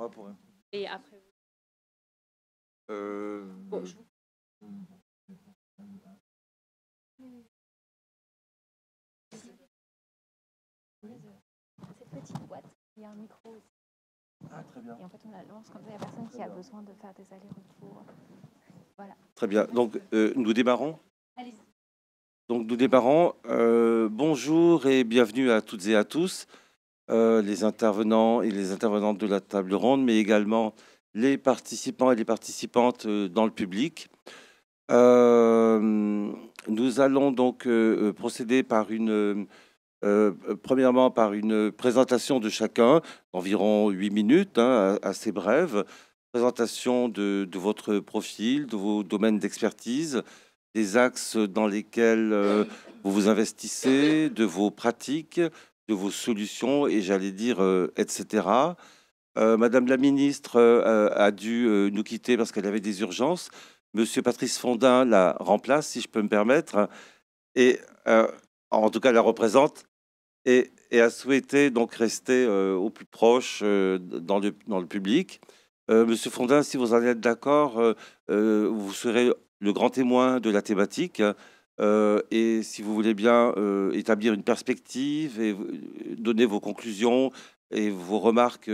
Moi, pour Et après vous euh, bon, euh, je... Cette petite boîte, il y a un micro aussi. Ah, très bien. Et en fait, on la lance comme ça, il n'y a personne qui a besoin de faire des allers-retours. Voilà. Très bien. Donc, euh, nous démarrons. Allez-y. Donc, nous démarrons. Euh, bonjour et bienvenue à toutes et à tous. Euh, les intervenants et les intervenantes de la table ronde, mais également les participants et les participantes euh, dans le public. Euh, nous allons donc procéder par une, premièrement par une présentation de chacun environ 8 minutes, hein, assez brève, présentation de, de, votre profil, de vos domaines d'expertise, des axes dans lesquels vous vous investissez, de vos pratiques, de vos solutions et j'allais dire, euh, etc. Euh, madame la ministre euh, a dû nous quitter parce qu'elle avait des urgences. Monsieur Patrice Fondin la remplace, si je peux me permettre, et en tout cas la représente et, et a souhaité donc rester au plus proche dans, le, dans le public. Monsieur Fondin, si vous en êtes d'accord, vous serez le grand témoin de la thématique. Euh, et si vous voulez bien euh, établir une perspective et euh, donner vos conclusions et vos remarques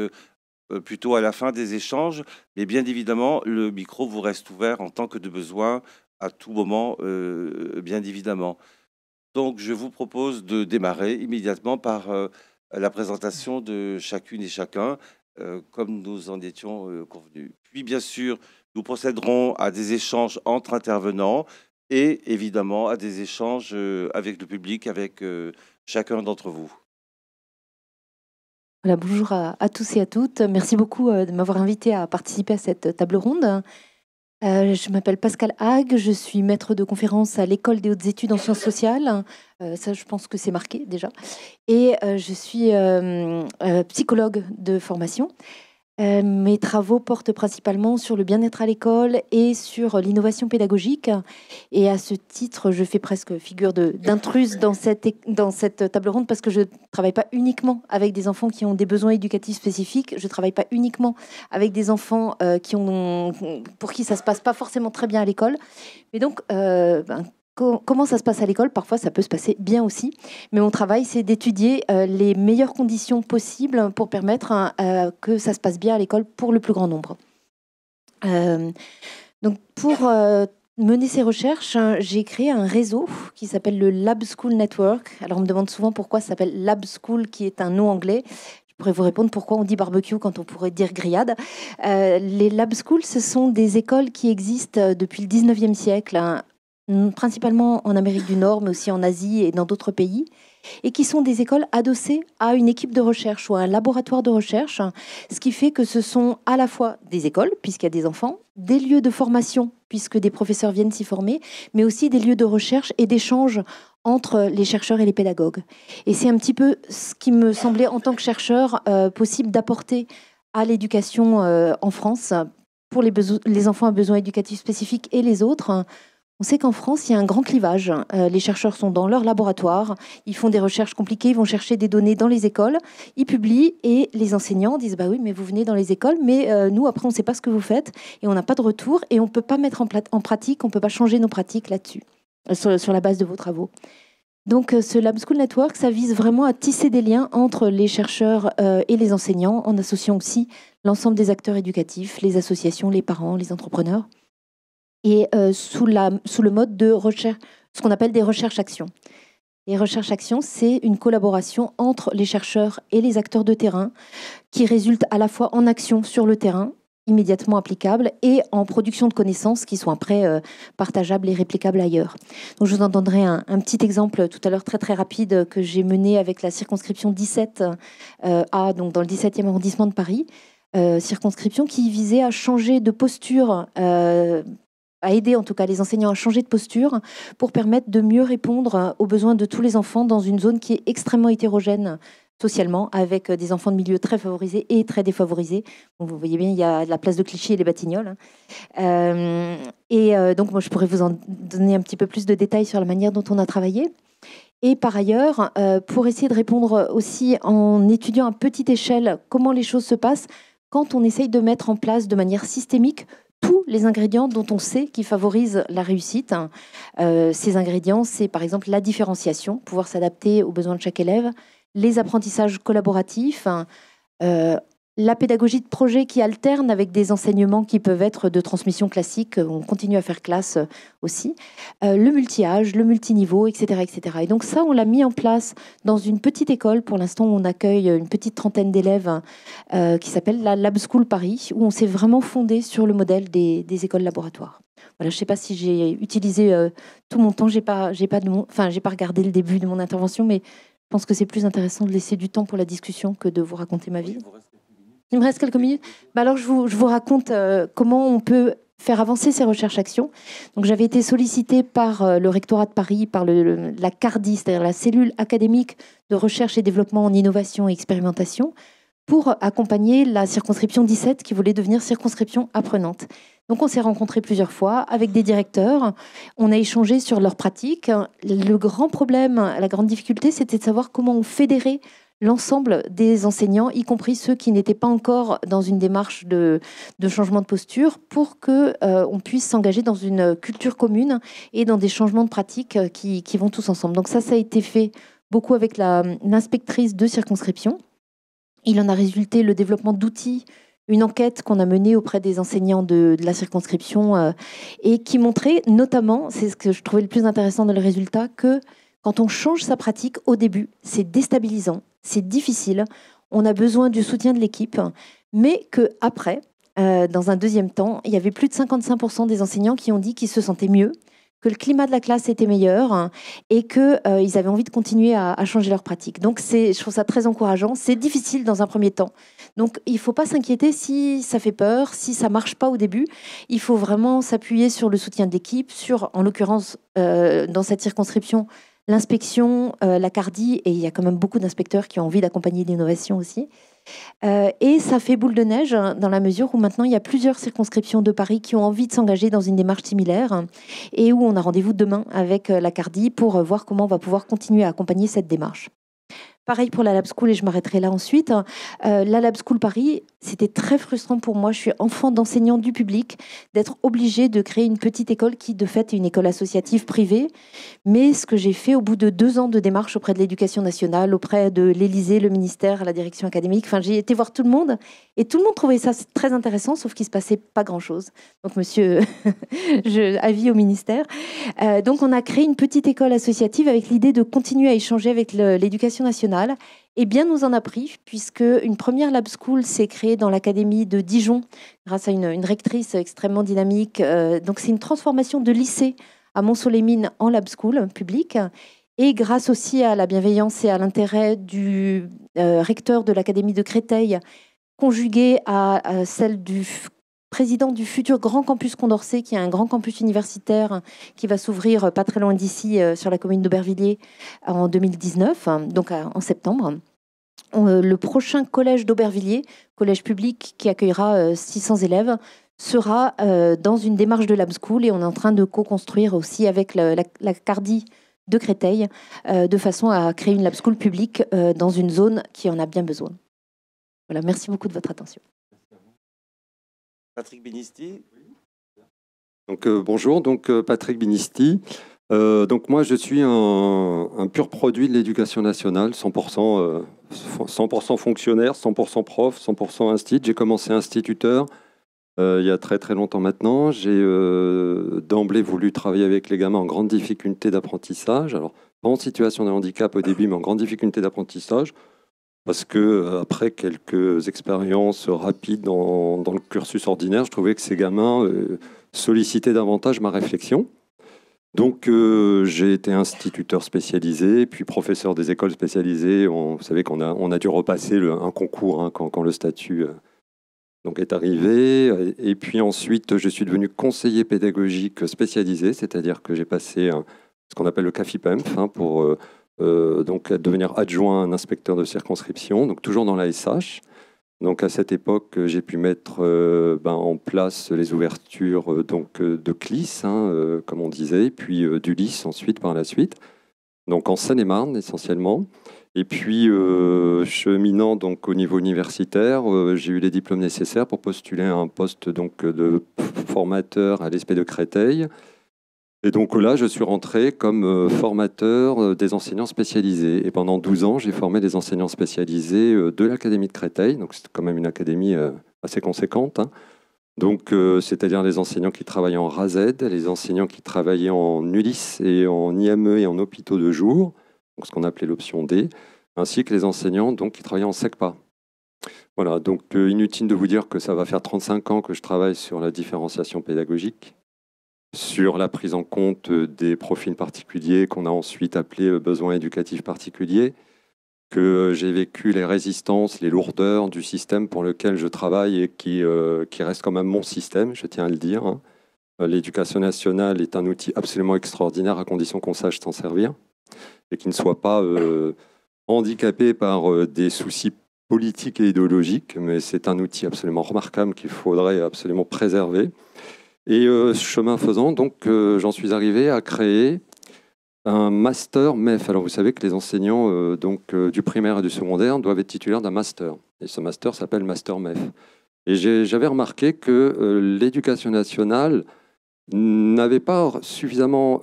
plutôt à la fin des échanges. Mais bien évidemment, le micro vous reste ouvert en tant que de besoin à tout moment, bien évidemment. Donc je vous propose de démarrer immédiatement par la présentation de chacune et chacun, comme nous en étions convenus. Puis bien sûr, nous procéderons à des échanges entre intervenants et évidemment à des échanges euh, avec le public, avec euh, chacun d'entre vous. Voilà, bonjour à, tous et à toutes. Merci beaucoup euh, de m'avoir invité à participer à cette table ronde. je m'appelle Pascal Hague, je suis maître de conférence à l'école des hautes études en sciences sociales. ça, je pense que c'est marqué déjà. Et je suis psychologue de formation. Euh, mes travaux portent principalement sur le bien-être à l'école et sur l'innovation pédagogique. Et à ce titre, je fais presque figure d'intruse dans cette, dans cette table ronde parce que je ne travaille pas uniquement avec des enfants qui ont des besoins éducatifs spécifiques. Je ne travaille pas uniquement avec des enfants euh, qui ont, pour qui ça ne se passe pas forcément très bien à l'école. Mais donc, euh, ben, Comment ça se passe à l'école Parfois, ça peut se passer bien aussi. Mais mon travail, c'est d'étudier euh, les meilleures conditions possibles pour permettre euh, que ça se passe bien à l'école pour le plus grand nombre. Euh, donc, pour mener ces recherches, hein, j'ai créé un réseau qui s'appelle le Lab School Network. Alors, on me demande souvent pourquoi ça s'appelle Lab School, qui est un nom anglais. Je pourrais vous répondre pourquoi on dit barbecue quand on pourrait dire grillade. les lab schools, ce sont des écoles qui existent depuis le 19e siècle hein. Mm, principalement en Amérique du Nord, mais aussi en Asie et dans d'autres pays, et qui sont des écoles adossées à une équipe de recherche ou à un laboratoire de recherche, ce qui fait que ce sont à la fois des écoles, puisqu'il y a des enfants, des lieux de formation, puisque des professeurs viennent s'y former, mais aussi des lieux de recherche et d'échange entre les chercheurs et les pédagogues. Et c'est un petit peu ce qui me semblait, en tant que chercheur, euh, possible d'apporter à l'éducation euh, en France pour les, enfants à besoins éducatifs spécifiques et les autres. On sait qu'en France, il y a un grand clivage. Euh, les chercheurs sont dans leur laboratoire, ils font des recherches compliquées, ils vont chercher des données dans les écoles, ils publient et les enseignants disent Bah oui, mais vous venez dans les écoles, mais euh, nous, après, on ne sait pas ce que vous faites et on n'a pas de retour et on ne peut pas mettre en, pratique, on ne peut pas changer nos pratiques là-dessus, euh, sur, sur, la base de vos travaux. Donc, ce Lab School Network, ça vise vraiment à tisser des liens entre les chercheurs et les enseignants en associant aussi l'ensemble des acteurs éducatifs, les associations, les parents, les entrepreneurs et euh, sous, sous le mode de recherche, ce qu'on appelle des recherches-actions. Les recherches-actions, c'est une collaboration entre les chercheurs et les acteurs de terrain qui résulte à la fois en action sur le terrain, immédiatement applicable, et en production de connaissances qui sont après euh, partageables et réplicables ailleurs. Donc, je vous en donnerai un, petit exemple tout à l'heure très très rapide que j'ai mené avec la circonscription 17A, euh, donc dans le 17e arrondissement de Paris. circonscription qui visait à changer de posture euh, à aider en tout cas les enseignants à changer de posture pour permettre de mieux répondre aux besoins de tous les enfants dans une zone qui est extrêmement hétérogène socialement, avec des enfants de milieux très favorisés et très défavorisés. vous voyez bien, il y a la place de Clichy et les Batignolles. Euh, et euh, donc, moi, je pourrais vous en donner un petit peu plus de détails sur la manière dont on a travaillé. Et par ailleurs, euh, pour essayer de répondre aussi en étudiant à petite échelle comment les choses se passent, quand on essaye de mettre en place de manière systémique tous les ingrédients dont on sait qu'ils favorisent la réussite. Euh, ces ingrédients, c'est par exemple la différenciation, pouvoir s'adapter aux besoins de chaque élève, les apprentissages collaboratifs, euh, la pédagogie de projet qui alterne avec des enseignements qui peuvent être de transmission classique, on continue à faire classe euh, aussi, euh, le multi-âge, le multiniveau, etc., etc. Et donc ça, on l'a mis en place dans une petite école. Pour l'instant, on accueille une petite trentaine d'élèves euh, qui s'appelle la Lab School Paris, où on s'est vraiment fondé sur le modèle des, écoles laboratoires. Voilà, je ne sais pas si j'ai utilisé tout mon temps, j'ai pas, j'ai pas, enfin, j'ai pas regardé le début de mon intervention, mais je pense que c'est plus intéressant de laisser du temps pour la discussion que de vous raconter ma vie. Il me reste quelques minutes. Bah alors, je vous, raconte euh, comment on peut faire avancer ces recherches-actions. Donc, j'avais été sollicitée par euh, le rectorat de Paris, par le, la CARDI, c'est-à-dire la cellule académique de recherche et développement en innovation et expérimentation, pour accompagner la circonscription 17 qui voulait devenir circonscription apprenante. Donc on s'est rencontrés plusieurs fois avec des directeurs, on a échangé sur leurs pratiques. Le grand problème, la grande difficulté, c'était de savoir comment on fédérait l'ensemble des enseignants, y compris ceux qui n'étaient pas encore dans une démarche de, changement de posture, pour qu'on euh, puisse s'engager dans une culture commune et dans des changements de pratiques euh, qui, vont tous ensemble. Donc ça, ça a été fait beaucoup avec l'inspectrice de circonscription. Il en a résulté le développement d'outils une enquête qu'on a menée auprès des enseignants de, la circonscription euh, et qui montrait notamment, c'est ce que je trouvais le plus intéressant dans le résultat, que quand on change sa pratique au début, c'est déstabilisant, c'est difficile, on a besoin du soutien de l'équipe, mais que après, euh, dans un deuxième temps, il y avait plus de 55% des enseignants qui ont dit qu'ils se sentaient mieux, que le climat de la classe était meilleur hein, et qu'ils euh, ils avaient envie de continuer à, changer leur pratique. Donc je trouve ça très encourageant. C'est difficile dans un premier temps. Donc il ne faut pas s'inquiéter si ça fait peur, si ça ne marche pas au début. Il faut vraiment s'appuyer sur le soutien d'équipe, sur, en l'occurrence, euh, dans cette circonscription, l'inspection, euh, la CARDI, et il y a quand même beaucoup d'inspecteurs qui ont envie d'accompagner l'innovation aussi. Euh, et ça fait boule de neige hein, dans la mesure où maintenant il y a plusieurs circonscriptions de Paris qui ont envie de s'engager dans une démarche similaire hein, et où on a rendez-vous demain avec euh, la CARDI pour voir comment on va pouvoir continuer à accompagner cette démarche. Pareil pour la Lab School, et je m'arrêterai là ensuite. Euh, la Lab School Paris, c'était très frustrant pour moi. Je suis enfant d'enseignant du public, d'être obligée de créer une petite école qui, de fait, est une école associative privée. Mais ce que j'ai fait au bout de deux ans de démarche auprès de l'éducation nationale, auprès de l'Élysée, le ministère, la direction académique, enfin, j'ai été voir tout le monde, et tout le monde trouvait ça très intéressant, sauf qu'il se passait pas grand-chose. Donc, monsieur, je, avis au ministère. Euh, donc, on a créé une petite école associative avec l'idée de continuer à échanger avec l'éducation nationale et eh bien, nous en a pris, puisque une première lab school s'est créée dans l'académie de Dijon, grâce à une, rectrice extrêmement dynamique. Euh, donc, c'est une transformation de lycée à Mont-Soleil-Mines en lab school publique. Et grâce aussi à la bienveillance et à l'intérêt du euh, recteur de l'académie de Créteil, conjugué à celle du président du futur Grand Campus Condorcet, qui est un grand campus universitaire qui va s'ouvrir euh, pas très loin d'ici, euh, sur la commune d'Aubervilliers, en 2019, hein, donc euh, en septembre le prochain collège d'Aubervilliers, collège public qui accueillera 600 élèves, sera dans une démarche de Lab School et on est en train de co-construire aussi avec la, Cardi de Créteil de façon à créer une Lab School publique dans une zone qui en a bien besoin. Voilà, merci beaucoup de votre attention. Patrick Binisti. Donc, euh, bonjour, donc euh, Patrick Binisti. Euh, donc moi, je suis un, pur produit de l'éducation nationale, 100%, fonctionnaire, 100% prof, 100% instit. J'ai commencé instituteur il y a très très longtemps maintenant. J'ai d'emblée voulu travailler avec les gamins en grande difficulté d'apprentissage. Alors, pas en situation de handicap au début, mais en grande difficulté d'apprentissage parce que euh, après quelques expériences rapides dans, dans, le cursus ordinaire, je trouvais que ces gamins euh, sollicitaient davantage ma réflexion. Donc euh, j'ai été instituteur spécialisé, puis professeur des écoles spécialisées. vous savez qu'on a, on a dû repasser un concours hein, quand, quand, le statut donc est arrivé. Et, puis ensuite, je suis devenu conseiller pédagogique spécialisé, c'est-à-dire que j'ai passé ce qu'on appelle le CAFIPEMF hein, pour euh, donc à devenir adjoint inspecteur de circonscription, donc toujours dans la SH. Donc à cette époque, euh, j'ai pu mettre euh, ben, en place les ouvertures donc de CLIS, hein, comme on disait, puis du ensuite par la suite. Donc en Seine-et-Marne essentiellement. Et puis cheminant donc au niveau universitaire, j'ai eu les diplômes nécessaires pour postuler à un poste donc de formateur à l'ESP de Créteil. Et donc là, je suis rentré comme euh, formateur euh, des enseignants spécialisés. Et pendant 12 ans, j'ai formé des enseignants spécialisés euh, de l'Académie de Créteil. Donc c'est quand même une académie assez conséquente. Hein. Donc c'est-à-dire les enseignants qui travaillaient en RASED, les enseignants qui travaillaient en ULIS et en IME et en hôpitaux de jour, ce qu'on appelait l'option D, ainsi que les enseignants qui travaillaient en SECPA. Voilà, donc inutile de vous dire que ça va faire 35 ans que je travaille sur la différenciation pédagogique sur la prise en compte des profils particuliers qu'on a ensuite appelés euh, besoins éducatifs particuliers, que euh, j'ai vécu les résistances, les lourdeurs du système pour lequel je travaille et qui, euh, reste quand même mon système, je tiens à le dire. Hein. L'éducation nationale est un outil absolument extraordinaire à condition qu'on sache s'en servir et qu'il ne soit pas handicapé par des soucis politiques et idéologiques, mais c'est un outil absolument remarquable qu'il faudrait absolument préserver. Et euh, chemin faisant, donc, euh, j'en suis arrivé à créer un master MEF. Alors, vous savez que les enseignants euh, donc, euh, du primaire et du secondaire doivent être titulaires d'un master. Et ce master s'appelle Master MEF. Et j'avais remarqué que l'éducation nationale n'avait pas suffisamment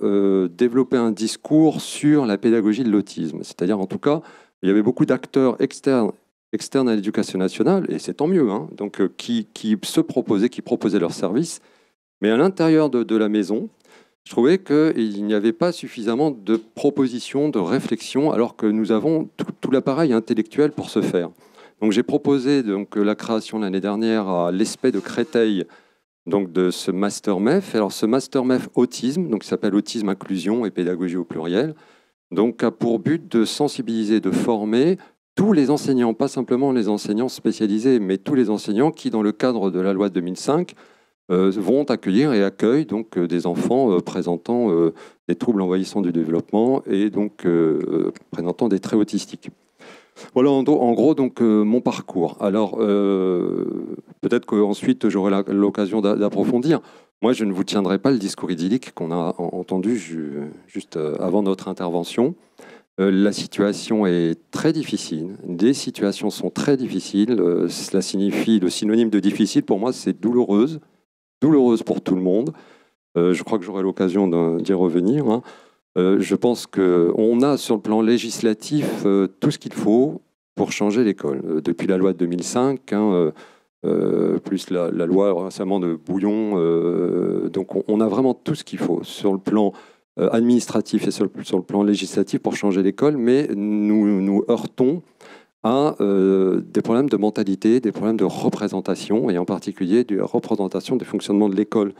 développé un discours sur la pédagogie de l'autisme. C'est-à-dire, en tout cas, il y avait beaucoup d'acteurs externes à l'éducation nationale, et c'est tant mieux, hein, donc, qui se proposaient, qui proposaient leurs services, mais à l'intérieur de, la maison, je trouvais qu'il n'y avait pas suffisamment de propositions, de réflexions, alors que nous avons tout, l'appareil intellectuel pour ce faire. Donc j'ai proposé donc, la création l'année dernière à l'ESPE de Créteil, donc de ce Master MEF. Alors ce Master MEF Autisme, donc s'appelle Autisme Inclusion et Pédagogie au pluriel, donc a pour but de sensibiliser, de former tous les enseignants, pas simplement les enseignants spécialisés, mais tous les enseignants qui, dans le cadre de la loi 2005, euh, vont accueillir et accueillent donc euh, des enfants euh, présentant des troubles envahissants du développement et donc présentant des traits autistiques. Voilà en, gros donc mon parcours. Alors peut-être qu'ensuite j'aurai l'occasion d'approfondir. Moi je ne vous tiendrai pas le discours idyllique qu'on a entendu juste avant notre intervention. la situation est très difficile. Des situations sont très difficiles. cela signifie le synonyme de difficile pour moi c'est douloureuse douloureuse pour tout le monde. Euh, je crois que j'aurai l'occasion d'y revenir. Hein. Euh, je pense qu'on a sur le plan législatif euh, tout ce qu'il faut pour changer l'école. depuis la loi de 2005, hein, plus la, loi récemment de Bouillon, donc on, a vraiment tout ce qu'il faut sur le plan administratif et sur le, sur le plan législatif pour changer l'école, mais nous nous heurtons à euh, des problèmes de mentalité, des problèmes de représentation, et en particulier de représentation du fonctionnement de l'école.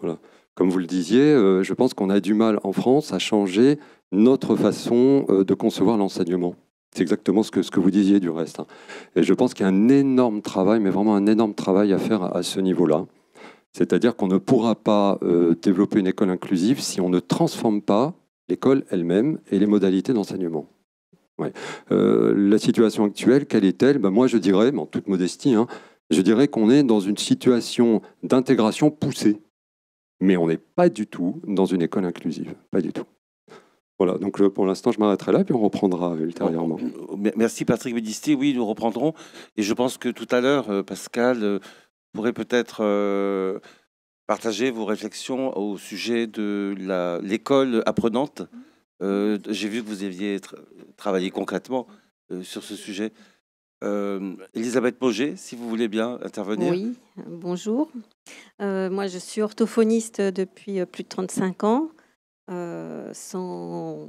Voilà. Comme vous le disiez, euh, je pense qu'on a du mal en France à changer notre façon euh, de concevoir l'enseignement. C'est exactement ce que, ce que vous disiez du reste. Hein. Et je pense qu'il y a un énorme travail, mais vraiment un énorme travail à faire à ce niveau-là. C'est-à-dire qu'on ne pourra pas développer une école inclusive si on ne transforme pas l'école elle-même et les modalités d'enseignement. Ouais. Euh, la situation actuelle, quelle est-elle ben Moi, je dirais, en toute modestie, hein, je dirais qu'on est dans une situation d'intégration poussée. Mais on n'est pas du tout dans une école inclusive. Pas du tout. Voilà, donc euh, pour l'instant, je m'arrêterai là, puis on reprendra euh, ultérieurement. Oh, oh, merci Patrick Médisté. Oui, nous reprendrons. Et je pense que tout à l'heure, Pascal pourrait peut-être partager vos réflexions au sujet de l'école apprenante. Euh, j'ai vu que vous aviez travaillé concrètement euh, sur ce sujet. Euh, Elisabeth Mauger, si vous voulez bien intervenir. Oui, bonjour. moi, je suis orthophoniste depuis plus de 35 ans, sans...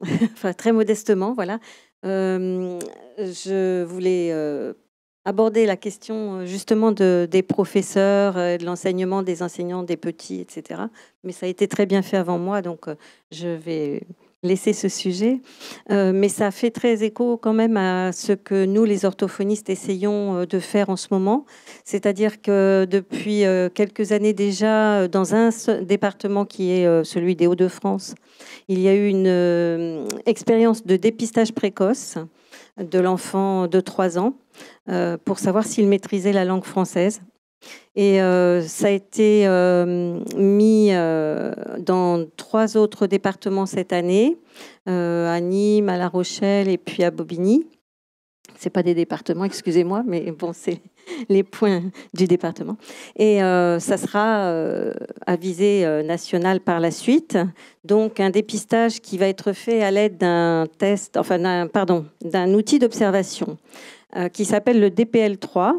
enfin, très modestement, voilà. je voulais aborder la question euh, justement des professeurs, euh, de l'enseignement des enseignants, des petits, etc. Mais ça a été très bien fait avant moi, donc euh, je vais laisser ce sujet. mais ça fait très écho quand même à ce que nous, les orthophonistes, essayons de faire en ce moment. C'est-à-dire que depuis quelques années déjà, dans un département qui est celui des Hauts-de-France, il y a eu une expérience de dépistage précoce de l'enfant de 3 ans euh, pour savoir s'il maîtrisait la langue française. Et euh, ça a été euh, mis dans trois autres départements cette année, à Nîmes, à La Rochelle et puis à Bobigny c'est pas des départements, excusez-moi, mais bon, c'est les points du département. Et euh, ça sera euh, à euh, par la suite. Donc, un dépistage qui va être fait à l'aide d'un test, enfin, pardon, d'un outil d'observation euh, qui s'appelle le DPL3.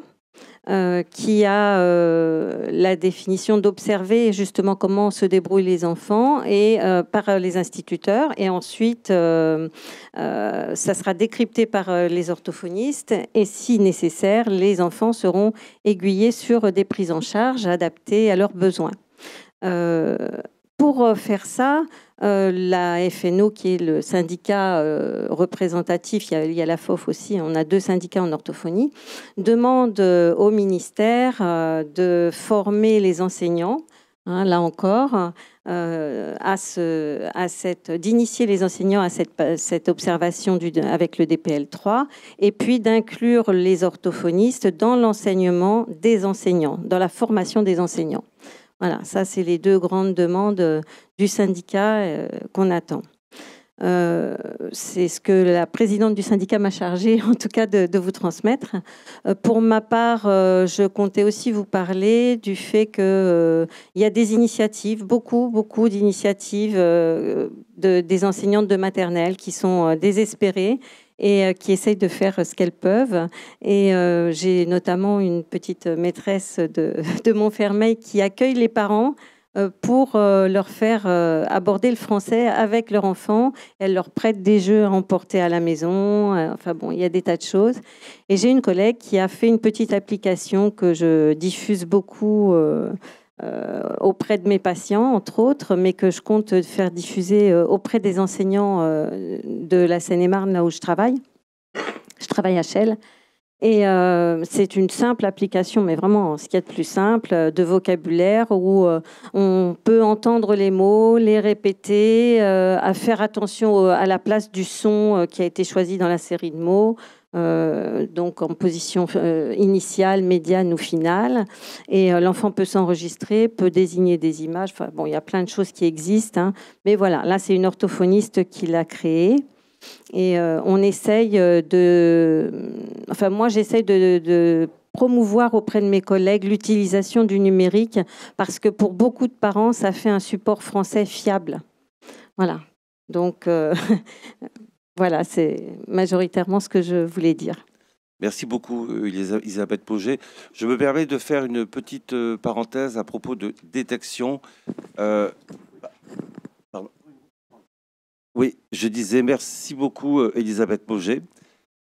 Euh, qui a euh, la définition d'observer justement comment se débrouillent les enfants et euh, par les instituteurs. Et ensuite, ça sera décrypté par les orthophonistes. Et si nécessaire, les enfants seront aiguillés sur des prises en charge adaptées à leurs besoins. pour faire ça, euh, la FNO, qui est le syndicat euh, représentatif, il y, a, la FOF aussi, hein, on a deux syndicats en orthophonie, demande euh, au ministère de former les enseignants, hein, là encore, à, d'initier les enseignants à cette, observation avec le DPL3, et puis d'inclure les orthophonistes dans l'enseignement des enseignants, dans la formation des enseignants. Voilà, ça, c'est les deux grandes demandes euh, du syndicat euh, qu'on attend. Euh, c'est ce que la présidente du syndicat m'a chargé, en tout cas, de, vous transmettre. pour ma part, je comptais aussi vous parler du fait qu'il y a des initiatives, beaucoup, beaucoup d'initiatives de, des enseignantes de maternelle qui sont désespérées et euh, qui essayent de faire euh, ce qu'elles peuvent. Et euh, j'ai notamment une petite maîtresse de, de Montfermeil qui accueille les parents pour leur faire aborder le français avec leur enfant. Elle leur prête des jeux à emporter à la maison. Enfin bon, il y a des tas de choses. Et j'ai une collègue qui a fait une petite application que je diffuse beaucoup euh, auprès de mes patients, entre autres, mais que je compte faire diffuser euh, auprès des enseignants euh, de la Seine-et-Marne, là où je travaille. Je travaille à Shell. Et c'est une simple application, mais vraiment ce qu'il y a de plus simple, de vocabulaire où on peut entendre les mots, les répéter, à faire attention à la place du son qui a été choisi dans la série de mots, euh, donc en position euh, initiale, médiane ou finale. Et euh, l'enfant peut s'enregistrer, peut désigner des images. Enfin, bon, il y a plein de choses qui existent. Hein. Mais voilà, là, c'est une orthophoniste qui l'a créé. Et on essaye de. Enfin, moi, j'essaye de, promouvoir auprès de mes collègues l'utilisation du numérique parce que pour beaucoup de parents, ça fait un support français fiable. Voilà. Donc, Voilà, c'est majoritairement ce que je voulais dire. Merci beaucoup, euh, Elisabeth Poget. Euh, euh, je me permets de faire une petite parenthèse à propos de détection. oui, je disais merci beaucoup, Elisabeth Poget.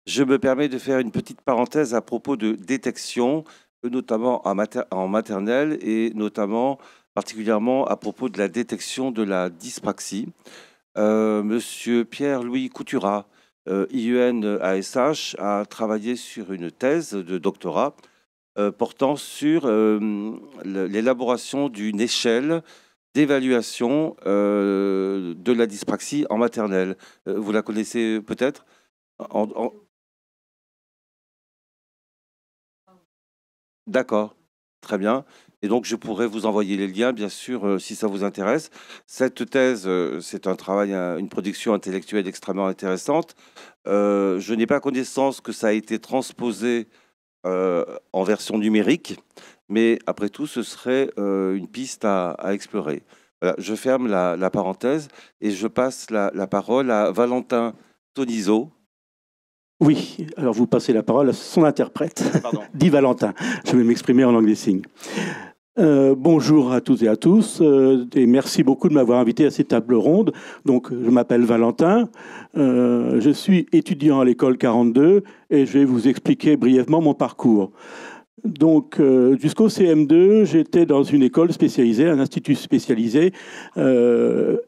Je me permets de faire une petite parenthèse à propos de détection, notamment en, maternelle et notamment particulièrement à propos de la détection de la dyspraxie. Euh, Monsieur Pierre-Louis Coutura, euh, IUN ASH, a travaillé sur une thèse de doctorat euh, portant sur l'élaboration d'une échelle d'évaluation de la dyspraxie en maternelle. vous la connaissez peut-être D'accord, très bien. Et donc, je pourrais vous envoyer les liens, bien sûr, euh, si ça vous intéresse. Cette thèse, euh, c'est un travail, une production intellectuelle extrêmement intéressante. Euh, je n'ai pas connaissance que ça a été transposé en version numérique, mais après tout, ce serait une piste à, explorer. Voilà, je ferme la, parenthèse et je passe la, parole à Valentin Tonizo. Oui, alors vous passez la parole à son interprète, Pardon. dit Valentin. Je vais m'exprimer en langue des signes. Euh, bonjour à toutes et à tous euh, et merci beaucoup de m'avoir invité à cette table ronde. Donc, je m'appelle Valentin, euh, je suis étudiant à l'école 42 et je vais vous expliquer brièvement mon parcours. Donc, jusqu'au CM2, j'étais dans une école spécialisée, un institut spécialisé.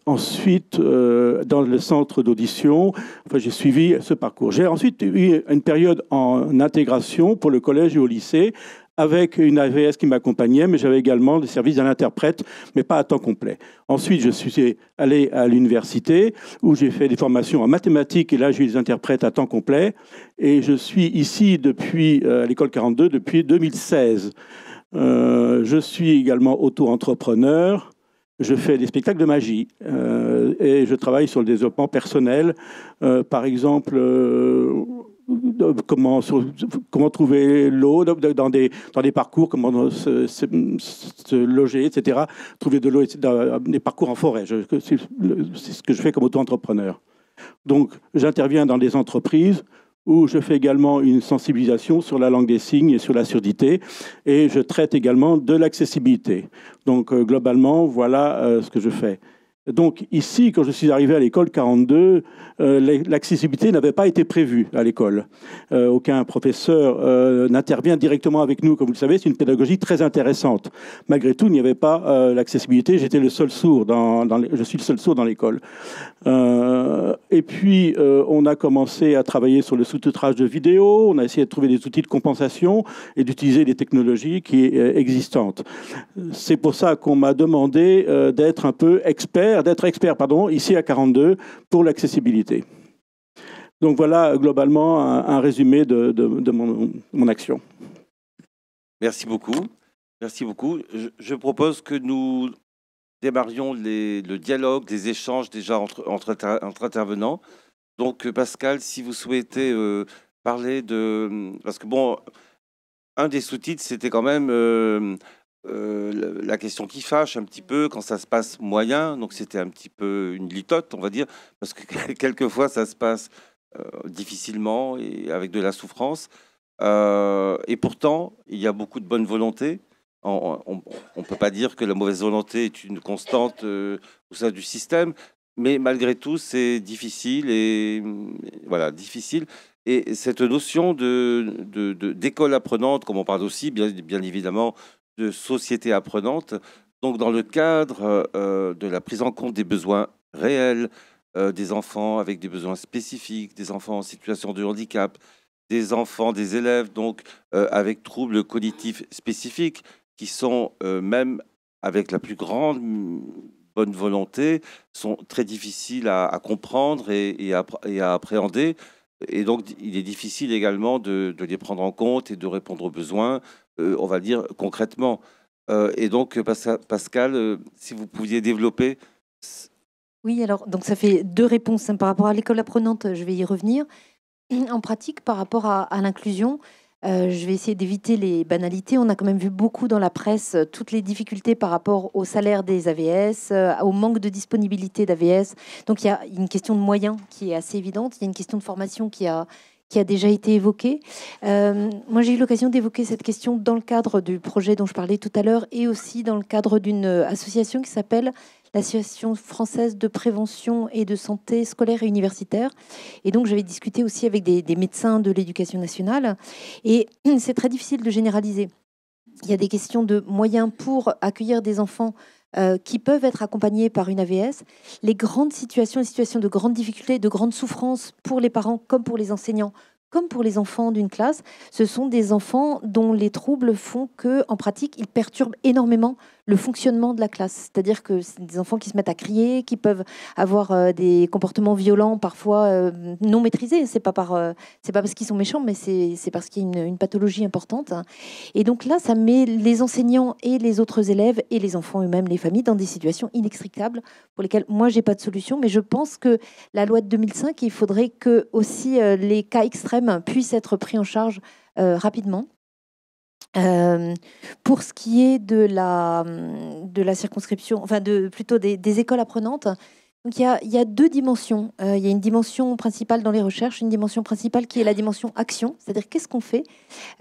ensuite, dans le centre d'audition, enfin, j'ai suivi ce parcours. J'ai ensuite eu une période en intégration pour le collège et au lycée avec une AVS qui m'accompagnait, mais j'avais également des services d'un interprète, mais pas à temps complet. Ensuite, je suis allé à l'université où j'ai fait des formations en mathématiques et là, j'ai eu des interprètes à temps complet. Et je suis ici depuis euh, l'école 42 depuis 2016. Euh, je suis également auto-entrepreneur. Je fais des spectacles de magie euh, et je travaille sur le développement personnel. par exemple, comment, trouver l'eau dans des, parcours, comment se, se loger, etc. Trouver de l'eau dans des parcours en forêt. C'est ce que je fais comme auto-entrepreneur. Donc, j'interviens dans des entreprises où je fais également une sensibilisation sur la langue des signes et sur la surdité, et je traite également de l'accessibilité. Donc, euh, globalement, voilà euh, ce que je fais. Donc ici, quand je suis arrivé à l'école 42, euh, l'accessibilité n'avait pas été prévue à l'école. Euh, aucun professeur euh, n'intervient directement avec nous, comme vous le savez, c'est une pédagogie très intéressante. Malgré tout, il n'y avait pas l'accessibilité. J'étais le seul sourd dans, je suis le seul sourd dans l'école. et puis on a commencé à travailler sur le sous-titrage de vidéos. On a essayé de trouver des outils de compensation et d'utiliser des technologies qui existantes. C'est pour ça qu'on m'a demandé d'être un peu expert d'être expert, pardon, ici à 42 pour l'accessibilité. Donc voilà globalement un, résumé de, mon, action. Merci beaucoup. Merci beaucoup. Je, propose que nous démarrions le dialogue, les échanges déjà entre, entre, intervenants. Donc Pascal, si vous souhaitez euh, parler de... Parce que bon, un des sous-titres, c'était quand même... Euh, euh, la question qui fâche un petit peu quand ça se passe moyen, donc c'était un petit peu une litote, on va dire, parce que quelquefois ça se passe euh, difficilement et avec de la souffrance. Euh, et pourtant, il y a beaucoup de bonne volonté. On ne peut pas dire que la mauvaise volonté est une constante au sein du système, mais malgré tout, c'est difficile et mm, voilà, difficile. Et cette notion de d'école apprenante, comme on parle aussi, bien, bien évidemment, de société apprenante, donc dans le cadre euh, de la prise en compte des besoins réels euh, des enfants avec des besoins spécifiques, des enfants en situation de handicap, des enfants, des élèves donc euh, avec troubles cognitifs spécifiques qui sont même avec la plus grande mm, bonne volonté sont très difficiles à, comprendre et, à, appréhender. Et donc, il est difficile également de, les prendre en compte et de répondre aux besoins euh, on va dire, concrètement. Euh, et donc, Pascal, euh, si vous pouviez développer oui, alors, donc ça fait deux réponses hein, par rapport à l'école apprenante, je vais y revenir. En pratique, par rapport à, l'inclusion, je vais essayer d'éviter les banalités. On a quand même vu beaucoup dans la presse toutes les difficultés par rapport au salaire des AVS, au manque de disponibilité d'AVS. Donc il y a une question de moyens qui est assez évidente, il y a une question de formation qui a qui a déjà été évoqué. Euh, moi, j'ai eu l'occasion d'évoquer cette question dans le cadre du projet dont je parlais tout à l'heure et aussi dans le cadre d'une euh, association qui s'appelle l'Association française de prévention et de santé scolaire et universitaire. Et donc, j'avais discuté aussi avec des, des médecins de l'éducation nationale. Et c'est très difficile de généraliser. Il y a des questions de moyens pour accueillir des enfants euh, qui peuvent être accompagnés par une AVS. Les grandes situations, les situations de grandes difficultés, de grandes souffrances pour les parents comme pour les enseignants, comme pour les enfants d'une classe, ce sont des enfants dont les troubles font que, en pratique, ils perturbent énormément le fonctionnement de la classe. C'est-à-dire que c'est des enfants qui se mettent à crier, qui peuvent avoir euh, des comportements violents parfois euh, non maîtrisés. C'est pas par, euh, pas parce qu'ils sont méchants, mais c'est, parce qu'il y a une, pathologie importante. Hein. Et donc là, ça met les enseignants et les autres élèves et les enfants eux-mêmes, les familles, dans des situations inextricables pour lesquelles moi j'ai pas de solution. Mais je pense que la loi de 2005, il faudrait que aussi les cas extrêmes puissent être pris en charge rapidement euh, pour ce qui est de la, de la circonscription, enfin de, plutôt des, écoles apprenantes, donc il, y a, deux dimensions. Euh, il y a une dimension principale dans les recherches, une dimension principale qui est la dimension action, c'est-à-dire qu'est-ce qu'on fait.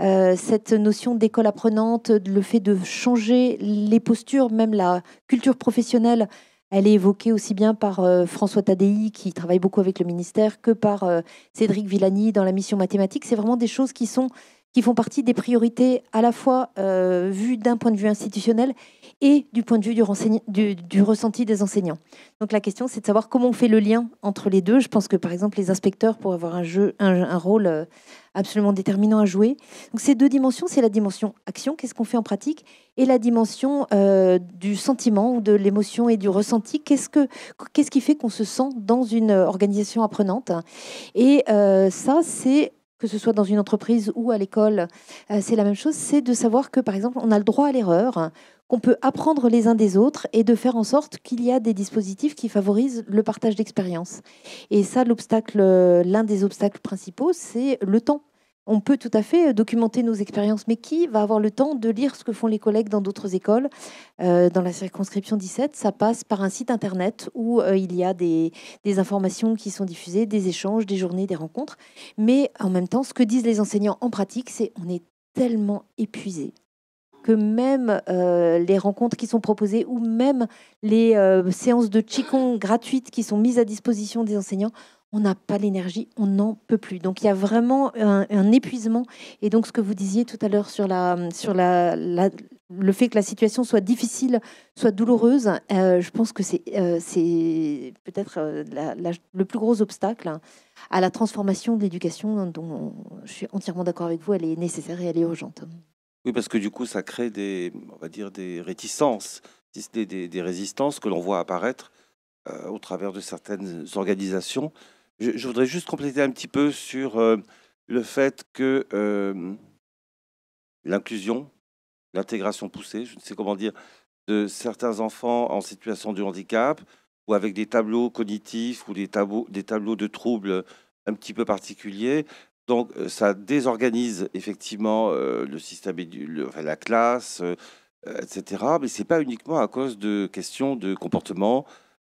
Euh, cette notion d'école apprenante, le fait de changer les postures, même la culture professionnelle, elle est évoquée aussi bien par François Tadei, qui travaille beaucoup avec le ministère, que par Cédric Villani dans la mission mathématique. C'est vraiment des choses qui sont qui font partie des priorités à la fois euh, vues d'un point de vue institutionnel et du point de vue du, ressenti des enseignants. Donc la question, c'est de savoir comment on fait le lien entre les deux. Je pense que par exemple, les inspecteurs pourraient avoir un, jeu, un, rôle euh, absolument déterminant à jouer. Donc ces deux dimensions, c'est la dimension action, qu'est-ce qu'on fait en pratique, et la dimension euh, du sentiment ou de l'émotion et du ressenti, qu'est-ce, que, qu'est-ce qui fait qu'on se sent dans une organisation apprenante. Et ça, c'est que ce soit dans une entreprise ou à l'école, euh, c'est la même chose, c'est de savoir que, par exemple, on a le droit à l'erreur, qu'on peut apprendre les uns des autres et de faire en sorte qu'il y a des dispositifs qui favorisent le partage d'expériences. Et ça, l'obstacle, euh, l'un des obstacles principaux, c'est le temps on peut tout à fait euh, documenter nos expériences, mais qui va avoir le temps de lire ce que font les collègues dans d'autres écoles euh, Dans la circonscription 17, ça passe par un site internet où euh, il y a des, informations qui sont diffusées, des échanges, des journées, des rencontres. Mais en même temps, ce que disent les enseignants en pratique, c'est on est tellement épuisé que même les rencontres qui sont proposées ou même les séances de Qigong gratuites qui sont mises à disposition des enseignants, on n'a pas l'énergie, on n'en peut plus. Donc il y a vraiment un, épuisement. Et donc ce que vous disiez tout à l'heure sur, la, sur la, le fait que la situation soit difficile, soit douloureuse, euh, je pense que c'est euh, c'est peut-être euh, le plus gros obstacle à la transformation de l'éducation dont je suis entièrement d'accord avec vous, elle est nécessaire et elle est urgente. Oui, parce que du coup, ça crée des, on va dire, des réticences, des, des résistances que l'on voit apparaître au travers de certaines organisations je, voudrais juste compléter un petit peu sur euh, le fait que euh, l'inclusion, l'intégration poussée, je ne sais comment dire, de certains enfants en situation de handicap ou avec des tableaux cognitifs ou des tableaux, des tableaux de troubles un petit peu particuliers. Donc euh, ça désorganise effectivement le système, le, enfin, la classe, etc. Mais ce n'est pas uniquement à cause de questions de comportement,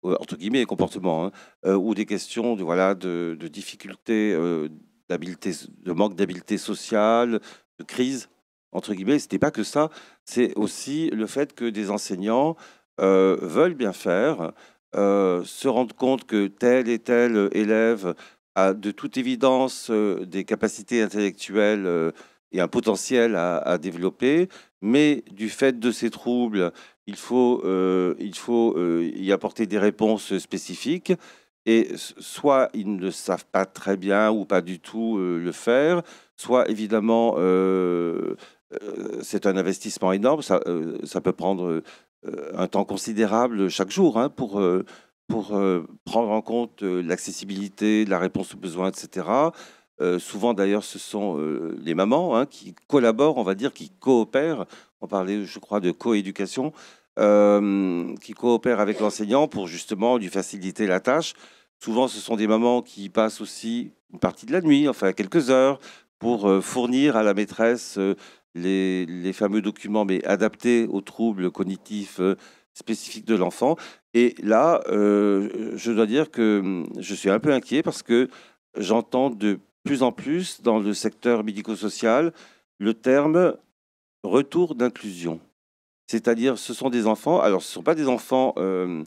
euh, entre guillemets, comportements, hein, euh, ou des questions de, voilà, de, de difficultés, euh, de manque d'habileté sociale, de crise, entre guillemets, c'était pas que ça, c'est aussi le fait que des enseignants veulent bien faire, se rendent compte que tel et tel élève a de toute évidence des capacités intellectuelles et un potentiel à, à, développer, mais du fait de ces troubles, il faut, euh, il faut euh, y apporter des réponses spécifiques. Et soit ils ne savent pas très bien ou pas du tout euh, le faire, soit évidemment c'est un investissement énorme, ça, ça peut prendre un temps considérable chaque jour hein, pour, pour prendre en compte l'accessibilité, la réponse aux besoins, etc. souvent d'ailleurs, ce sont les mamans hein, qui collaborent, on va dire, qui coopèrent. On parlait, je crois, de coéducation euh, qui coopèrent avec l'enseignant pour justement lui faciliter la tâche. Souvent, ce sont des mamans qui passent aussi une partie de la nuit, enfin quelques heures, pour euh, fournir à la maîtresse euh, les, fameux documents, mais adaptés aux troubles cognitifs spécifiques de l'enfant. Et là, je dois dire que hum, je suis un peu inquiet parce que j'entends de plus en plus dans le secteur médico-social le terme retour d'inclusion. C'est-à-dire, ce sont des enfants, alors ce ne sont pas des enfants euh,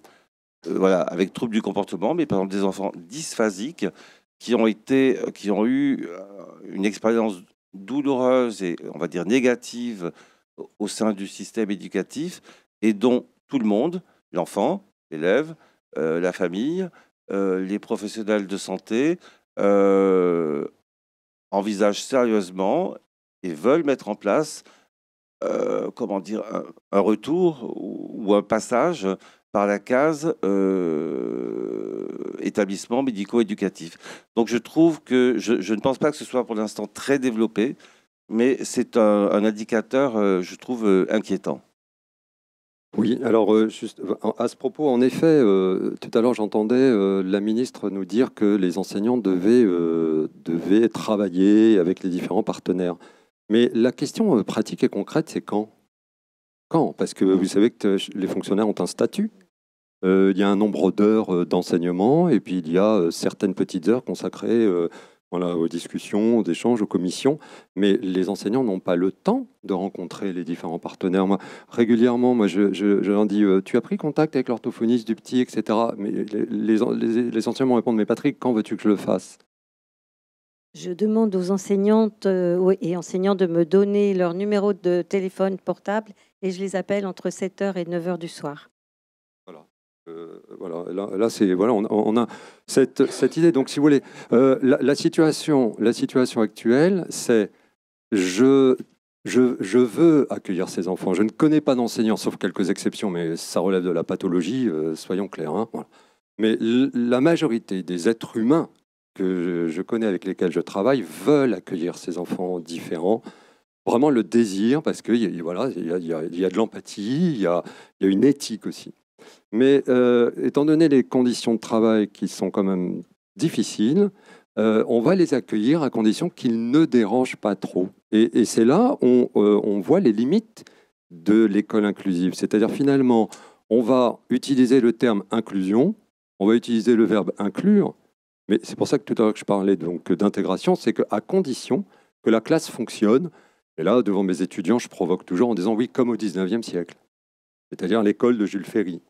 euh, voilà, avec troubles du comportement, mais par exemple des enfants dysphasiques qui ont, été, euh, qui ont eu une expérience douloureuse et, on va dire, négative au sein du système éducatif et dont tout le monde, l'enfant, l'élève, la famille, les professionnels de santé, envisagent sérieusement et veulent mettre en place euh, comment dire, un, retour ou, un passage par la case euh, établissement médico éducatif Donc je trouve que je, ne pense pas que ce soit pour l'instant très développé, mais c'est un, indicateur, euh, je trouve, inquiétant. Oui, alors à ce propos, en effet, tout à l'heure j'entendais la ministre nous dire que les enseignants devaient travailler avec les différents partenaires. Mais la question euh, pratique et concrète, c'est quand Quand Parce que vous savez que euh, les fonctionnaires ont un statut. Euh, il y a un nombre d'heures d'enseignement et puis il y a certaines petites heures consacrées aux discussions, aux échanges, aux commissions. Mais les enseignants n'ont pas le temps de rencontrer les différents partenaires. Moi, régulièrement, je, leur dis Tu as pris contact avec l'orthophoniste du petit, etc. Mais les, enseignants me répondent Mais Patrick, quand veux-tu que je le fasse je demande aux enseignantes euh, et enseignants de me donner leur numéro de téléphone portable et je les appelle entre 7h et 9h du soir. Voilà. Euh, voilà, là, c'est voilà, on, a cette, cette idée. Donc, si vous voulez, euh, la, situation, la situation actuelle, c'est je, je, je, veux accueillir ces enfants. Je ne connais pas d'enseignants, sauf quelques exceptions, mais ça relève de la pathologie. soyons clairs. Hein, mais la majorité des êtres humains que je connais, avec lesquels je travaille, veulent accueillir ces enfants différents. Vraiment le désir, parce qu'il voilà, y, a, de l'empathie, il y a, une éthique aussi. Mais euh, étant donné les conditions de travail qui sont quand même difficiles, euh, on va les accueillir à condition qu'ils ne dérangent pas trop. Et, c'est là où euh, on voit les limites de l'école inclusive. C'est-à-dire finalement, on va utiliser le terme inclusion, on va utiliser le verbe inclure, mais c'est pour ça que tout à l'heure je parlais donc d'intégration, c'est qu'à condition que la classe fonctionne, et là, devant mes étudiants, je provoque toujours en disant oui, comme au 19e siècle, c'est-à-dire l'école de Jules Ferry.